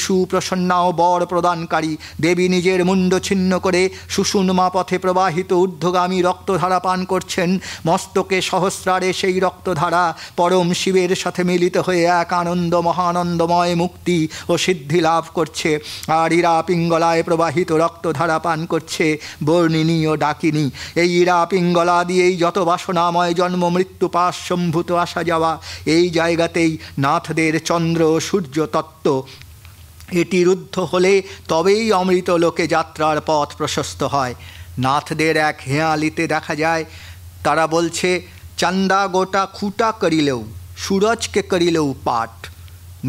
[SPEAKER 2] ও বর প্রদানকারী দেবী নিজের মুণ্ড ছিন্ন করে সুষুন্মা পথে প্রবাহিত ঊর্ধ্বগামী রক্তধারা পান করছেন মস্তকে সহস্রারে সেই রক্তধারা পরম শিবের সাথে মিলিত হয়ে এক আনন্দ মহানন্দময় মুক্তি ও সিদ্ধি লাভ করছে আর ইরা পিঙ্গলায় প্রবাহিত রক্তধারা পান করছে বর্ণিনী ও ডাকিনী এই ইরা পিঙ্গলা দিয়েই যত বাসনাময় জন্ম মৃত্যু পাশ সম্ভূত আসা যাওয়া এই জায়গাতেই নাথদের চন্দ্র সূর্য তত্ত্ব এটি রুদ্ধ হলে তবেই অমৃত লোকে যাত্রার পথ প্রশস্ত হয় নাথদের এক হেঁয়ালিতে দেখা যায় তারা বলছে চান্দা গোটা খুটা করিলেও সূরজকে করিলেও পাঠ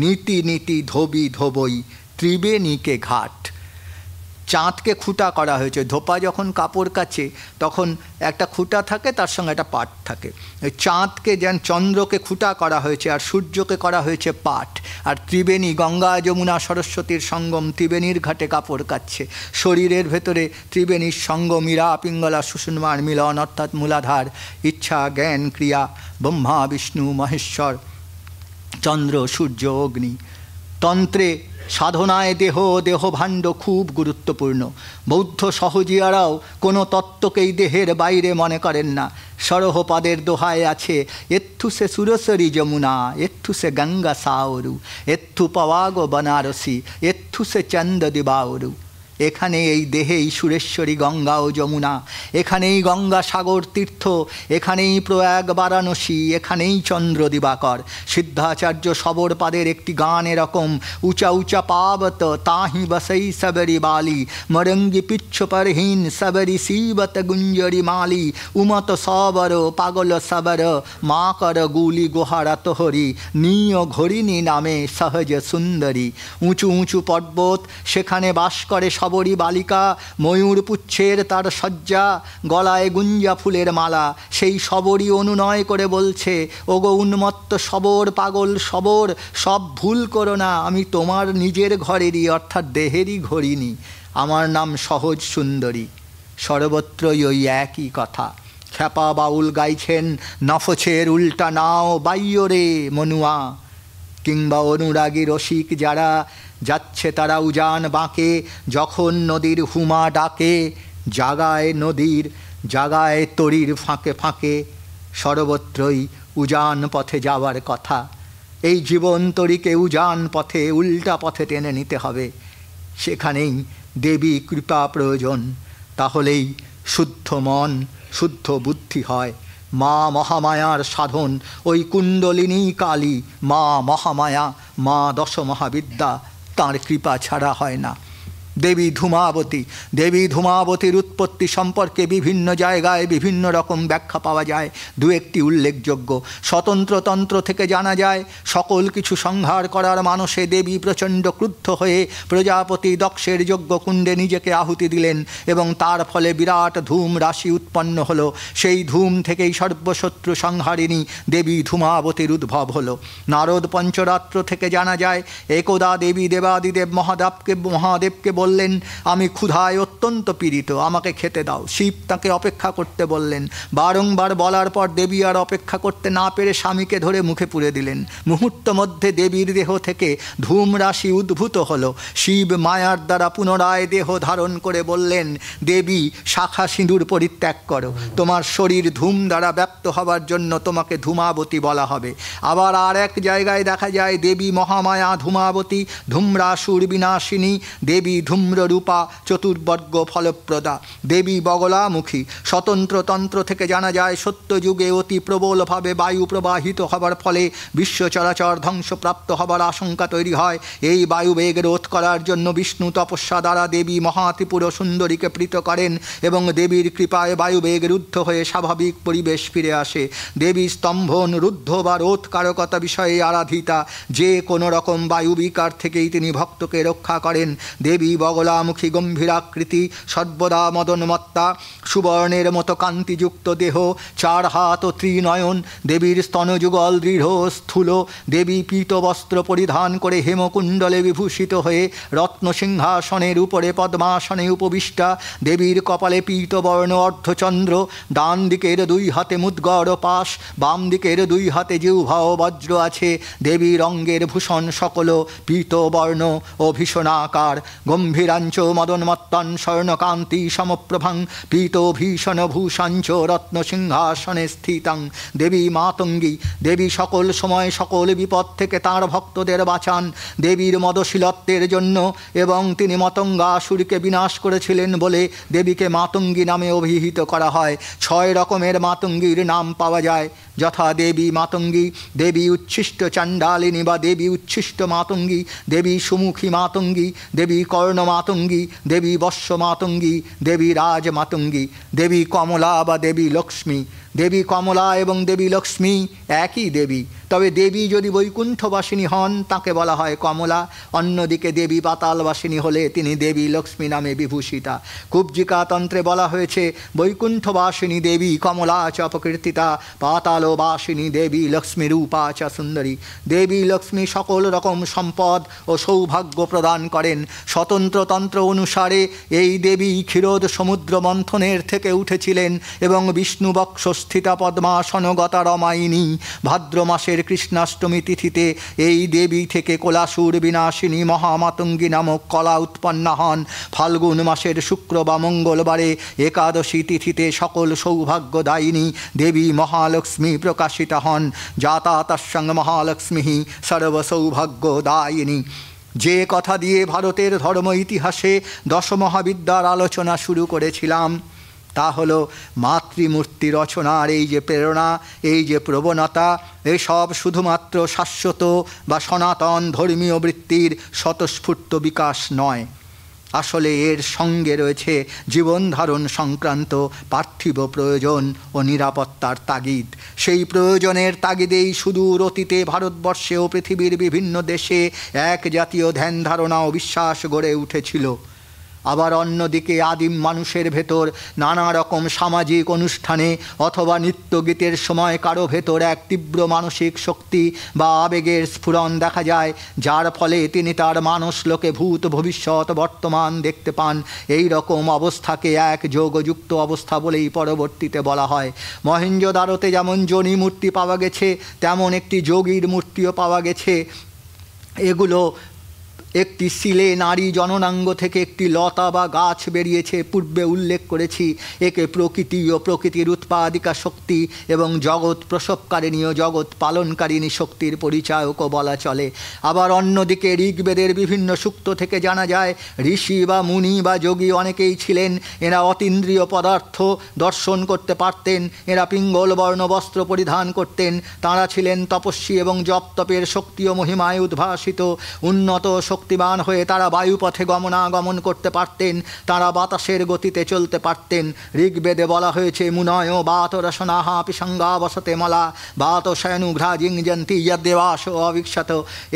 [SPEAKER 2] নীতি নীতি ধোবি ধোবই ত্রিবেণীকে ঘাট চাঁদকে খুঁটা করা হয়েছে ধোপা যখন কাপড় কাছে তখন একটা খুঁটা থাকে তার সঙ্গে একটা পাট থাকে ওই চাঁদকে যেন চন্দ্রকে খুঁটা করা হয়েছে আর সূর্যকে করা হয়েছে পাট আর ত্রিবেণী গঙ্গা যমুনা সরস্বতীর সঙ্গম ত্রিবেণীর ঘাটে কাপড় কাচ্ছে শরীরের ভেতরে ত্রিবেণীর সঙ্গম ইরা পিঙ্গলা সুষুন্মার মিলন অর্থাৎ মূলাধার ইচ্ছা জ্ঞান ক্রিয়া ব্রহ্মা বিষ্ণু মহেশ্বর চন্দ্র সূর্য অগ্নি তন্ত্রে সাধনায় দেহ দেহভাণ্ড খুব গুরুত্বপূর্ণ বৌদ্ধ সহজিয়ারাও কোনো তত্ত্বকেই দেহের বাইরে মনে করেন না সরহপাদের দোহায় আছে এত্থু সে সুরসরি যমুনা এত্থু সে গঙ্গা সাওরু এত্থু পওয়াগো বনারসি এত্থু সে চন্দ দিবাওরু এখানে এই দেহেই সুরেশ্বরী গঙ্গা ও যমুনা এখানেই গঙ্গা সাগর তীর্থ এখানেই প্রয়াগ বারাণসী এখানেই চন্দ্র দিবাকর সিদ্ধাচার্য সবর পাদের একটি গান এরকম উঁচা উঁচা পাবত তাহি বসেই সবরি বালি মরঙ্গি পিচ্ছ পরহীন সবরি শিবত গুঞ্জরি মালি উমত সবর পাগল সবর মা কর গুলি গোহারা তোহরি নিয় ঘরিণী নামে সহজ সুন্দরী উঁচু উঁচু পর্বত সেখানে বাস করে সব সবরী বালিকা ময়ূর পুচ্ছের তার শয্যা গলায় গুঞ্জা ফুলের মালা সেই সবরই অনুনয় করে বলছে গো উন্মত্ত সবর পাগল সবর সব ভুল করো না আমি তোমার নিজের ঘরেরই অর্থাৎ দেহেরই ঘড়িনি আমার নাম সহজ সুন্দরী সর্বত্রই ওই একই কথা খ্যাপা বাউল গাইছেন নফছের উল্টা নাও বাইয়রে মনুয়া কিংবা অনুরাগী রসিক যারা যাচ্ছে তারা উজান বাঁকে যখন নদীর হুমা ডাকে জাগায় নদীর জাগায় তরির ফাঁকে ফাঁকে সর্বত্রই উজান পথে যাওয়ার কথা এই জীবন তরিকে উজান পথে উল্টা পথে টেনে নিতে হবে সেখানেই দেবী কৃপা প্রয়োজন তাহলেই শুদ্ধ মন শুদ্ধ বুদ্ধি হয় মা মহামায়ার সাধন ওই কুণ্ডলিনী কালী মা মহামায়া মা দশ মহাবিদ্যা তাঁর কৃপা ছাড়া হয় না দেবী ধূমাবতী দেবী ধূমাবতীর উৎপত্তি সম্পর্কে বিভিন্ন জায়গায় বিভিন্ন রকম ব্যাখ্যা পাওয়া যায় দু একটি উল্লেখযোগ্য স্বতন্ত্রতন্ত্র থেকে জানা যায় সকল কিছু সংহার করার মানসে দেবী প্রচণ্ড ক্রুদ্ধ হয়ে প্রজাপতি দক্ষের যজ্ঞকুণ্ডে নিজেকে আহুতি দিলেন এবং তার ফলে বিরাট ধূম রাশি উৎপন্ন হলো সেই ধূম থেকেই সর্বশত্রু সংহারিণী দেবী ধূমাবতীর উদ্ভব হলো নারদ পঞ্চরাত্র থেকে জানা যায় একদা দেবী দেবাদিদেব মহাদেবকে মহাদেবকে বললেন আমি ক্ষুধায় অত্যন্ত পীড়িত আমাকে খেতে দাও শিব তাকে অপেক্ষা করতে বললেন বারংবার বলার পর দেবী আর অপেক্ষা করতে না পেরে স্বামীকে ধরে মুখে পুরে দিলেন মুহূর্ত মধ্যে দেবীর দেহ থেকে ধূম রাশি উদ্ভূত হল শিব মায়ার দ্বারা পুনরায় দেহ ধারণ করে বললেন দেবী শাখা সিঁদুর পরিত্যাগ করো তোমার শরীর ধূম দ্বারা ব্যপ্ত হবার জন্য তোমাকে ধূমাবতী বলা হবে আবার আর এক জায়গায় দেখা যায় দেবী মহামায়া ধূমাবতী ধূম্রাসুর বিনাশিনী দেবী ধূম্ররূপা চতুর্বর্গ ফলপ্রদা দেবী বগলামুখী স্বতন্ত্র তন্ত্র থেকে জানা যায় সত্যযুগে অতি প্রবলভাবে বায়ু প্রবাহিত হবার ফলে বিশ্ব চরাচর ধ্বংসপ্রাপ্ত হবার আশঙ্কা তৈরি হয় এই বায়ুবেগ রোধ করার জন্য বিষ্ণু তপস্যা দ্বারা দেবী মহাত্রিপুর সুন্দরীকে প্রীত করেন এবং দেবীর কৃপায় বায়ুবেগ রুদ্ধ হয়ে স্বাভাবিক পরিবেশ ফিরে আসে দেবী স্তম্ভন রুদ্ধ বা রোধ কারকতা বিষয়ে আরাধিতা যে কোনো রকম বায়ু বিকার থেকেই তিনি ভক্তকে রক্ষা করেন দেবী বগলামুখী গম্ভীরাকৃতি সর্বদা মদনমত্তা সুবর্ণের মতো কান্তিযুক্ত দেহ চার হাত ও ত্রিনয়ন দেবীর স্তনযুগল দৃঢ় স্থূল দেবী পীত বস্ত্র পরিধান করে হেমকুণ্ডলে বিভূষিত হয়ে রত্ন সিংহাসনের উপরে পদ্মাসনে উপবিষ্টা দেবীর কপালে পীতবর্ণ অর্ধচন্দ্র ডান দিকের দুই হাতে মুদগড় পাশ বাম দিকের দুই হাতে জিহ্বাও বজ্র আছে দেবীর অঙ্গের ভূষণ সকল পীতবর্ণ ও ভীষণাকার গম্ভীর গম্ভীরাঞ্চ মদন্মত্তান স্বর্ণকান্তি সমপ্রভাং পীত ভীষণ ভূষাঞ্চ রত্ন সিংহাসনে স্থিতাং দেবী মাতঙ্গী দেবী সকল সময় সকল বিপদ থেকে তার ভক্তদের বাঁচান দেবীর মদশীলত্বের জন্য এবং তিনি মতঙ্গাসুরকে বিনাশ করেছিলেন বলে দেবীকে মাতঙ্গী নামে অভিহিত করা হয় ছয় রকমের মাতঙ্গীর নাম পাওয়া যায় যথা দেবী মাতঙ্গী দেবী উচ্ছিষ্ট চাণ্ডালিনী বা দেবী উচ্ছিষ্ট মাতঙ্গী দেবী সুমুখী মাতঙ্গী দেবী কর্ণ মাতঙ্গী দেবী বৎস মাতঙ্গী দেবী রাজ মাতঙ্গী দেবী কমলা বা দেবী লক্ষ্মী দেবী কমলা এবং দেবী লক্ষ্মী একই দেবী তবে দেবী যদি বৈকুণ্ঠবাসিনী হন তাকে বলা হয় কমলা অন্যদিকে দেবী পাতালবাসিনী হলে তিনি দেবী লক্ষ্মী নামে বিভূষিতা তন্ত্রে বলা হয়েছে বৈকুণ্ঠবাসিনী দেবী কমলা চ প্রকৃতিতা পাতালবাসিনী দেবী লক্ষ্মী রূপা চ সুন্দরী দেবী লক্ষ্মী সকল রকম সম্পদ ও সৌভাগ্য প্রদান করেন স্বতন্ত্রতন্ত্র অনুসারে এই দেবী ক্ষীরোদ সমুদ্র মন্থনের থেকে উঠেছিলেন এবং বিষ্ণু অধিষ্ঠিতা পদ্মাসনগতা রমায়িনী ভাদ্র মাসের কৃষ্ণাষ্টমী তিথিতে এই দেবী থেকে কোলাসুর বিনাশিনী মহামাতঙ্গী নামক কলা উৎপন্ন হন ফাল্গুন মাসের শুক্র বা মঙ্গলবারে একাদশী তিথিতে সকল সৌভাগ্যদায়িনী দেবী মহালক্ষ্মী প্রকাশিত হন যাতা তৎসং মহালক্ষ্মী সর্বসৌভাগ্যদায়িনী যে কথা দিয়ে ভারতের ধর্ম ইতিহাসে দশমহাবিদ্যার আলোচনা শুরু করেছিলাম তা হলো মাতৃমূর্তি রচনার এই যে প্রেরণা এই যে প্রবণতা এসব শুধুমাত্র শাশ্বত বা সনাতন ধর্মীয় বৃত্তির স্বতঃস্ফূর্ত বিকাশ নয় আসলে এর সঙ্গে রয়েছে জীবনধারণ সংক্রান্ত পার্থিব প্রয়োজন ও নিরাপত্তার তাগিদ সেই প্রয়োজনের তাগিদেই সুদূর অতীতে ভারতবর্ষে ও পৃথিবীর বিভিন্ন দেশে এক জাতীয় ধ্যান ধারণা ও বিশ্বাস গড়ে উঠেছিল আবার অন্যদিকে আদিম মানুষের ভেতর নানা রকম সামাজিক অনুষ্ঠানে অথবা গীতের সময় কারো ভেতর এক তীব্র মানসিক শক্তি বা আবেগের স্ফুরণ দেখা যায় যার ফলে তিনি তার মানুষ লোকে ভূত ভবিষ্যৎ বর্তমান দেখতে পান এই রকম অবস্থাকে এক যোগযুক্ত অবস্থা বলেই পরবর্তীতে বলা হয় মহেঞ্জোদারোতে যেমন জনি মূর্তি পাওয়া গেছে তেমন একটি যোগীর মূর্তিও পাওয়া গেছে এগুলো একটি শিলে নারী জননাঙ্গ থেকে একটি লতা বা গাছ বেরিয়েছে পূর্বে উল্লেখ করেছি একে প্রকৃতি ও প্রকৃতির উৎপাদিকা শক্তি এবং জগৎ প্রসবকারিণী ও জগৎ পালনকারিণী শক্তির পরিচায়কও বলা চলে আবার অন্যদিকে ঋগ্বেদের বিভিন্ন সূক্ত থেকে জানা যায় ঋষি বা মুনি বা যোগী অনেকেই ছিলেন এরা অতীন্দ্রিয় পদার্থ দর্শন করতে পারতেন এরা পিঙ্গল বর্ণ বস্ত্র পরিধান করতেন তাঁরা ছিলেন তপস্বী এবং জপ তপের শক্তি ও মহিমায় উদ্ভাসিত উন্নত শক্তিবান হয়ে তারা বায়ুপথে গমনাগমন করতে পারতেন তারা বাতাসের গতিতে চলতে পারতেন ঋগ্বেদে বলা হয়েছে মুনয় বাত হা পিসঙ্গা বসতে মলা বাত শয়নুঘ্রাজিং জন্তি দেবাস অবিক্ষত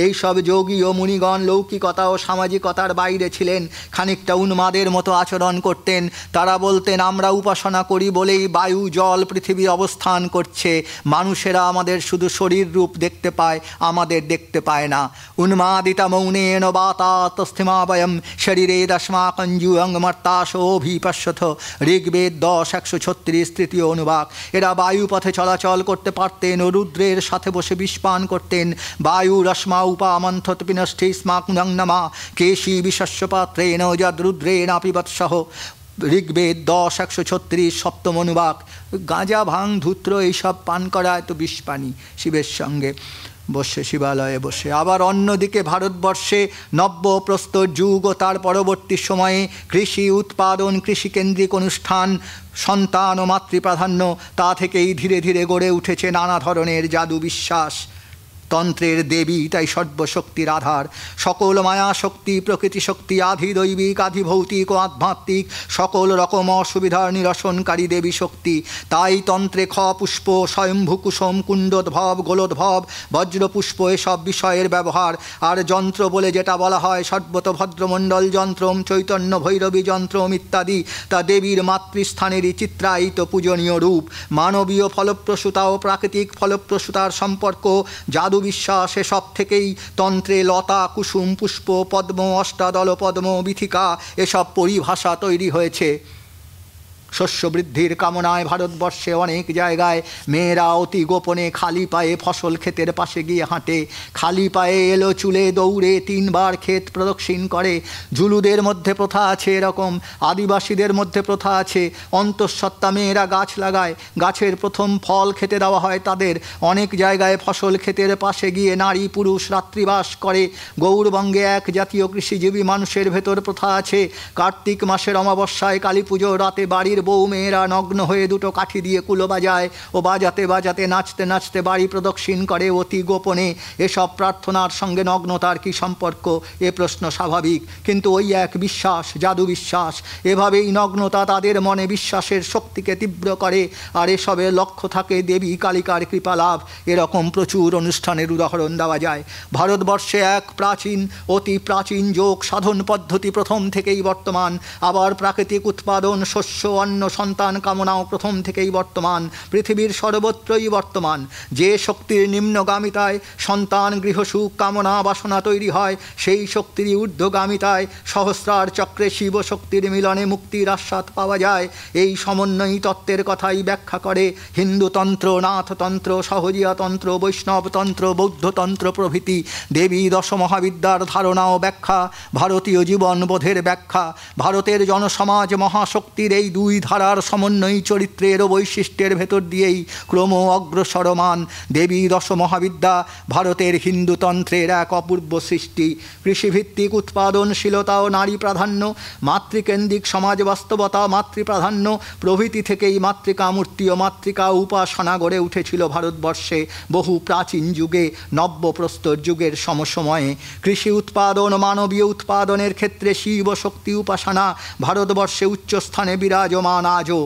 [SPEAKER 2] এইসব যোগী ও মুনিগণ লৌকিকতা ও সামাজিকতার বাইরে ছিলেন খানিকটা উন্মাদের মতো আচরণ করতেন তারা বলতেন আমরা উপাসনা করি বলেই বায়ু জল পৃথিবী অবস্থান করছে মানুষেরা আমাদের শুধু শরীর রূপ দেখতে পায় আমাদের দেখতে পায় না উন্মাদিতা মৌনেন তবাতাতস্থিমাবয়ম শরীরেদ অস্মাকঞ্জুয়ঙ্গমর্তাশোভি পশ্যথ ঋগ্বেদ দশ একশো ছত্রিশ তৃতীয় অনুবাক এরা বায়ুপথে চলাচল করতে পারতেন ও রুদ্রের সাথে বসে বিষ্পান করতেন বায়ু রশ্মা উপামন্থত পিনষ্ঠি স্মাকুদং নমা কেশী বিশস্য পাত্রেণ যদ বৎসহ ঋগ্বেদ দশ একশো ছত্রিশ সপ্তম অনুবাক গাঁজা ভাং ধূত্র এইসব পান করায় তো বিষ্পানি শিবের সঙ্গে বসে শিবালয়ে বসে আবার অন্যদিকে ভারতবর্ষে নব্য প্রস্তর যুগ ও তার পরবর্তী সময়ে কৃষি উৎপাদন কৃষিকেন্দ্রিক অনুষ্ঠান সন্তান ও মাতৃপ্রাধান্য তা থেকেই ধীরে ধীরে গড়ে উঠেছে নানা ধরনের জাদু বিশ্বাস তন্ত্রের দেবী তাই সর্বশক্তির আধার সকল মায়া শক্তি প্রকৃতি শক্তি আধি দৈবিক আধি ভৌতিক ও আধ্যাত্মিক সকল রকম অসুবিধার নিরসনকারী দেবী শক্তি তাই তন্ত্রে খ পুষ্প স্বয়ম্ভু কুসুম কুণ্ডোদ্ভব গোলোদ্ভব বজ্রপুষ্প এসব বিষয়ের ব্যবহার আর যন্ত্র বলে যেটা বলা হয় সর্বত ভদ্রমণ্ডল যন্ত্রম চৈতন্য ভৈরবী যন্ত্রম ইত্যাদি তা দেবীর মাতৃস্থানেরই চিত্রায়িত পূজনীয় রূপ মানবীয় ফলপ্রসূতা ও প্রাকৃতিক ফলপ্রসূতার সম্পর্ক জাদু বিশ্বাস এসব থেকেই তন্ত্রে লতা কুসুম পুষ্প পদ্ম অষ্টাদল পদ্ম বিথিকা এসব পরিভাষা তৈরি হয়েছে শস্য বৃদ্ধির কামনায় ভারতবর্ষে অনেক জায়গায় মেয়েরা অতি গোপনে খালি পায়ে ফসল ক্ষেতের পাশে গিয়ে হাঁটে খালি পায়ে এলো চুলে দৌড়ে তিনবার ক্ষেত প্রদক্ষিণ করে জুলুদের মধ্যে প্রথা আছে এরকম আদিবাসীদের মধ্যে প্রথা আছে অন্তঃসত্ত্বা মেয়েরা গাছ লাগায় গাছের প্রথম ফল খেতে দেওয়া হয় তাদের অনেক জায়গায় ফসল ক্ষেতের পাশে গিয়ে নারী পুরুষ রাত্রিবাস করে গৌরবঙ্গে এক জাতীয় কৃষিজীবী মানুষের ভেতর প্রথা আছে কার্তিক মাসের অমাবস্যায় কালী পুজো রাতে বাড়ির বৌমেয়েরা নগ্ন হয়ে দুটো কাঠি দিয়ে কুলো বাজায় ও বাজাতে বাজাতে নাচতে নাচতে বাড়ি প্রদক্ষিণ করে অতি গোপনে এসব প্রার্থনার সঙ্গে নগ্নতার কি সম্পর্ক এ প্রশ্ন স্বাভাবিক কিন্তু ওই এক বিশ্বাস জাদু বিশ্বাস এভাবেই নগ্নতা তাদের মনে বিশ্বাসের শক্তিকে তীব্র করে আর এসবের লক্ষ্য থাকে দেবী কালিকার কৃপা লাভ এরকম প্রচুর অনুষ্ঠানের উদাহরণ দেওয়া যায় ভারতবর্ষে এক প্রাচীন অতি প্রাচীন যোগ সাধন পদ্ধতি প্রথম থেকেই বর্তমান আবার প্রাকৃতিক উৎপাদন শস্য অন্ন অন্যান্য সন্তান কামনাও প্রথম থেকেই বর্তমান পৃথিবীর সর্বত্রই বর্তমান যে শক্তির নিম্নগামিতায় সন্তান গৃহসুখ কামনা বাসনা তৈরি হয় সেই শক্তির ঊর্ধ্বগামিতায় সহস্রার চক্রে শিবশক্তির মিলনে মুক্তির আস্বাদ পাওয়া যায় এই সমন্বয়ী তত্ত্বের কথাই ব্যাখ্যা করে হিন্দুতন্ত্র নাথতন্ত্র সহজিয়াতন্ত্র বৈষ্ণবতন্ত্র বৌদ্ধতন্ত্র প্রভৃতি দেবী দশমহাবিদ্যার ধারণা ও ব্যাখ্যা ভারতীয় জীবন বোধের ব্যাখ্যা ভারতের জনসমাজ মহাশক্তির এই দুই ধারার সমন্বয়ী চরিত্রের ও বৈশিষ্ট্যের ভেতর দিয়েই ক্রম অগ্রসরমান দেবী মহাবিদ্যা ভারতের হিন্দুতন্ত্রের এক অপূর্ব সৃষ্টি কৃষিভিত্তিক উৎপাদনশীলতা ও নারী প্রাধান্য মাতৃকেন্দ্রিক সমাজ বাস্তবতা মাতৃপ্রাধান্য প্রভৃতি থেকেই মাতৃকা মূর্তি ও মাতৃকা উপাসনা গড়ে উঠেছিল ভারতবর্ষে বহু প্রাচীন যুগে নব্যপ্রস্তর যুগের সমসময়ে কৃষি উৎপাদন মানবীয় উৎপাদনের ক্ষেত্রে শিব শক্তি উপাসনা ভারতবর্ষে উচ্চস্থানে বিরাজ বর্তমান আজও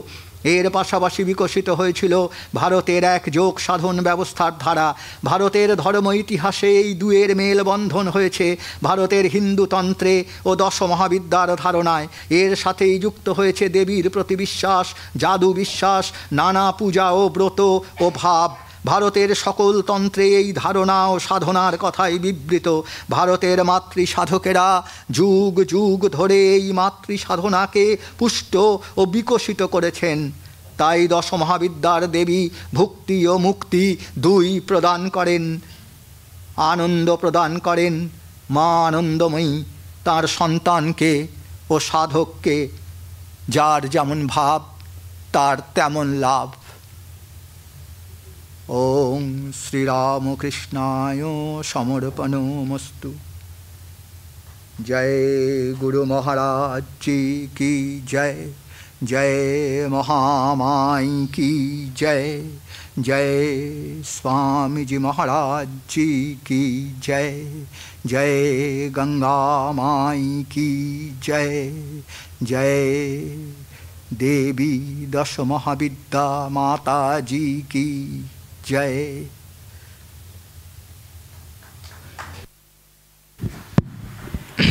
[SPEAKER 2] এর পাশাপাশি বিকশিত হয়েছিল ভারতের এক যোগ সাধন ব্যবস্থার ধারা ভারতের ধর্ম ইতিহাসে এই দুয়ের মেলবন্ধন হয়েছে ভারতের হিন্দুতন্ত্রে ও দশ মহাবিদ্যার ধারণায় এর সাথেই যুক্ত হয়েছে দেবীর প্রতি বিশ্বাস জাদু বিশ্বাস নানা পূজা ও ব্রত ও ভাব ভারতের সকল তন্ত্রে এই ধারণা ও সাধনার কথাই বিবৃত ভারতের মাতৃ সাধকেরা যুগ যুগ ধরে এই মাতৃ সাধনাকে পুষ্ট ও বিকশিত করেছেন তাই দশ মহাবিদ্যার দেবী ভুক্তি ও মুক্তি দুই প্রদান করেন আনন্দ প্রদান করেন মা আনন্দময়ী তার সন্তানকে ও সাধককে যার যেমন ভাব তার তেমন লাভ ওম শ্রীরামকৃষ্ণায় সমর্পণমস্তু জয় গুরু মহারাজ জি কি জয় জয় মহামাই কি জয় জয় স্বামীজি মহারাজ জি কি জয় জয় গঙ্গা মাই কি জয় জয় দেবী দশ মহাবিদ্যা মাতাজি কি Jai